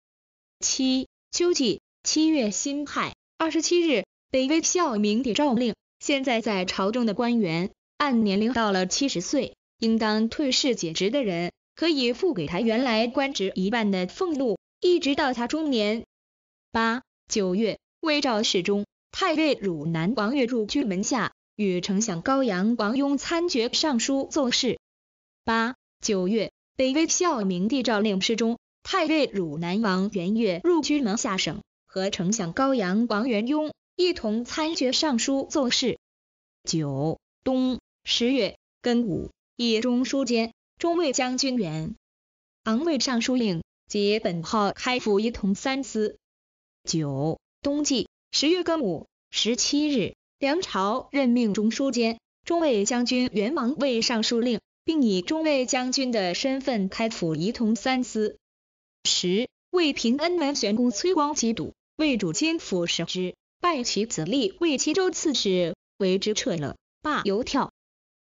七，秋季，七月辛亥，二十七日，北魏孝明帝诏令，现在在朝中的官员，按年龄到了七十岁，应当退市解职的人，可以付给他原来官职一半的俸禄，一直到他中年。八，九月，魏赵世宗，太尉汝南王岳入居门下。与丞相高阳王雍参决尚书奏事。八九月，北魏孝明帝诏令侍中、太尉汝南王元悦入居门下省，和丞相高阳王元雍一同参决尚书奏事。九冬十月庚午，以中书监、中卫将军元昂卫尚书令，兼本号开府，一同三司。九冬季十月庚午，十七日。梁朝任命中书监、中卫将军元王为尚书令，并以中卫将军的身份开府仪同三司。十，魏平恩南玄公崔光疾笃，魏主兼府使之，拜其子立为齐州刺史，为之彻乐罢游跳。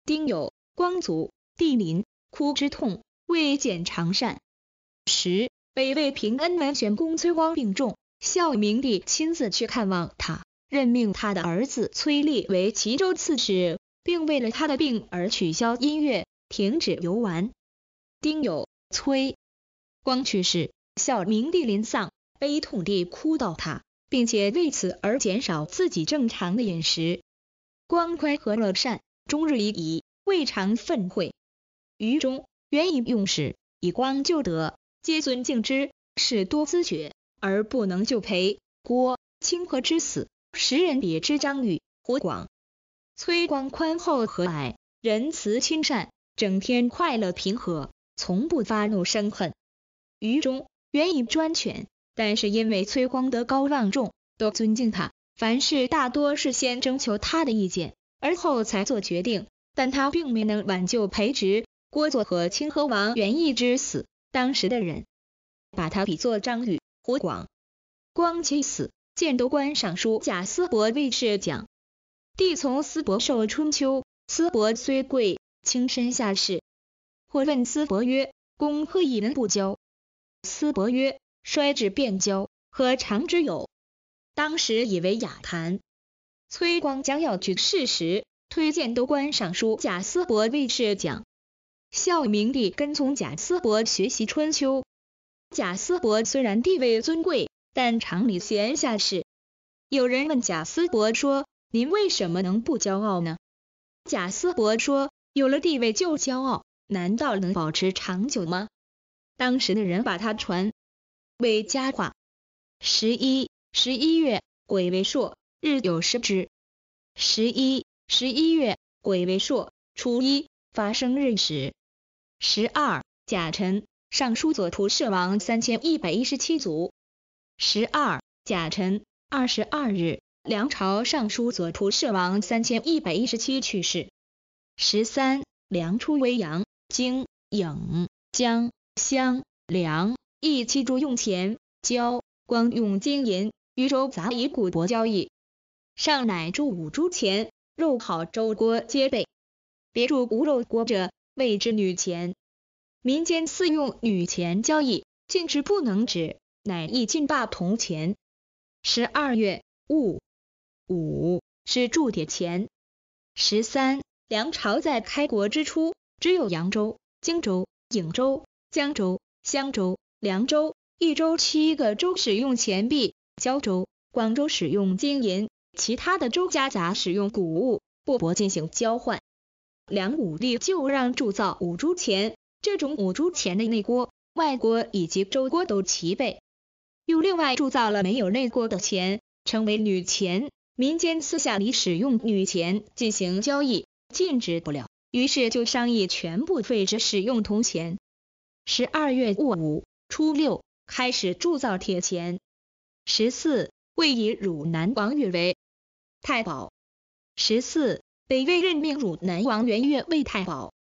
丁有光祖帝临哭之痛，未减常善。十，北魏平恩南玄公崔光病重，孝明帝亲自去看望他。任命他的儿子崔立为齐州刺史，并为了他的病而取消音乐，停止游玩。丁有崔光去世，孝明帝临丧，悲痛地哭倒他，并且为此而减少自己正常的饮食。光宽和乐善，终日怡怡，未尝愤恚。于中原以用使，以光就德，皆尊敬之，事多咨决，而不能救陪郭清河之死。时人别之张宇、胡广、崔光宽厚和蔼，仁慈亲善，整天快乐平和，从不发怒生恨。于忠原意专权，但是因为崔光德高望重，都尊敬他，凡事大多事先征求他的意见，而后才做决定。但他并没能挽救裴植、郭作和清河王元义之死。当时的人把他比作张宇、胡广、光其死。建都官尚书贾思伯为士讲，帝从思伯受《春秋》，思伯虽贵，轻身下士。或问思伯曰：“公何以能不骄？”思伯曰：“衰之变骄，何尝之有？”当时以为雅谈。崔光将要举事时，推荐都官尚书贾思伯为士讲，孝明帝跟从贾思伯学习《春秋》。贾思伯虽然地位尊贵。但常理闲下时，有人问贾思伯说：“您为什么能不骄傲呢？”贾思伯说：“有了地位就骄傲，难道能保持长久吗？”当时的人把他传为佳话。十一十一月，癸未朔，日有食之。十一十一月，癸未朔，初一，发生日食。十二甲辰，尚书左仆射王三千一百一十七卒。十二甲辰二十二日，梁朝尚书左仆射王三千一百一十七去世。十三梁初，微阳、经郢、江、湘、梁亦七诸用钱，交光用金银，余州杂以古帛交易。上乃铸五铢钱，肉好粥锅皆备。别铸无肉锅者，谓之女钱。民间私用女钱交易，禁之不能止。乃一进罢铜钱，十二月戊午，是铸铁钱。十三，梁朝在开国之初，只有扬州、荆州、颍州、江州、襄州、凉州一周七个州使用钱币，交州、广州使用金银，其他的州夹杂使用谷物，不帛进行交换。梁武帝就让铸造五铢钱，这种五铢钱的内郭、外郭以及周郭都齐备。又另外铸造了没有累过的钱，称为“女钱”。民间私下里使用女钱进行交易，禁止不了，于是就商议全部废止使用铜钱。十二月戊初六开始铸造铁钱。十四，魏以汝南王悦为太保。十四，北魏任命汝南王元悦为太保。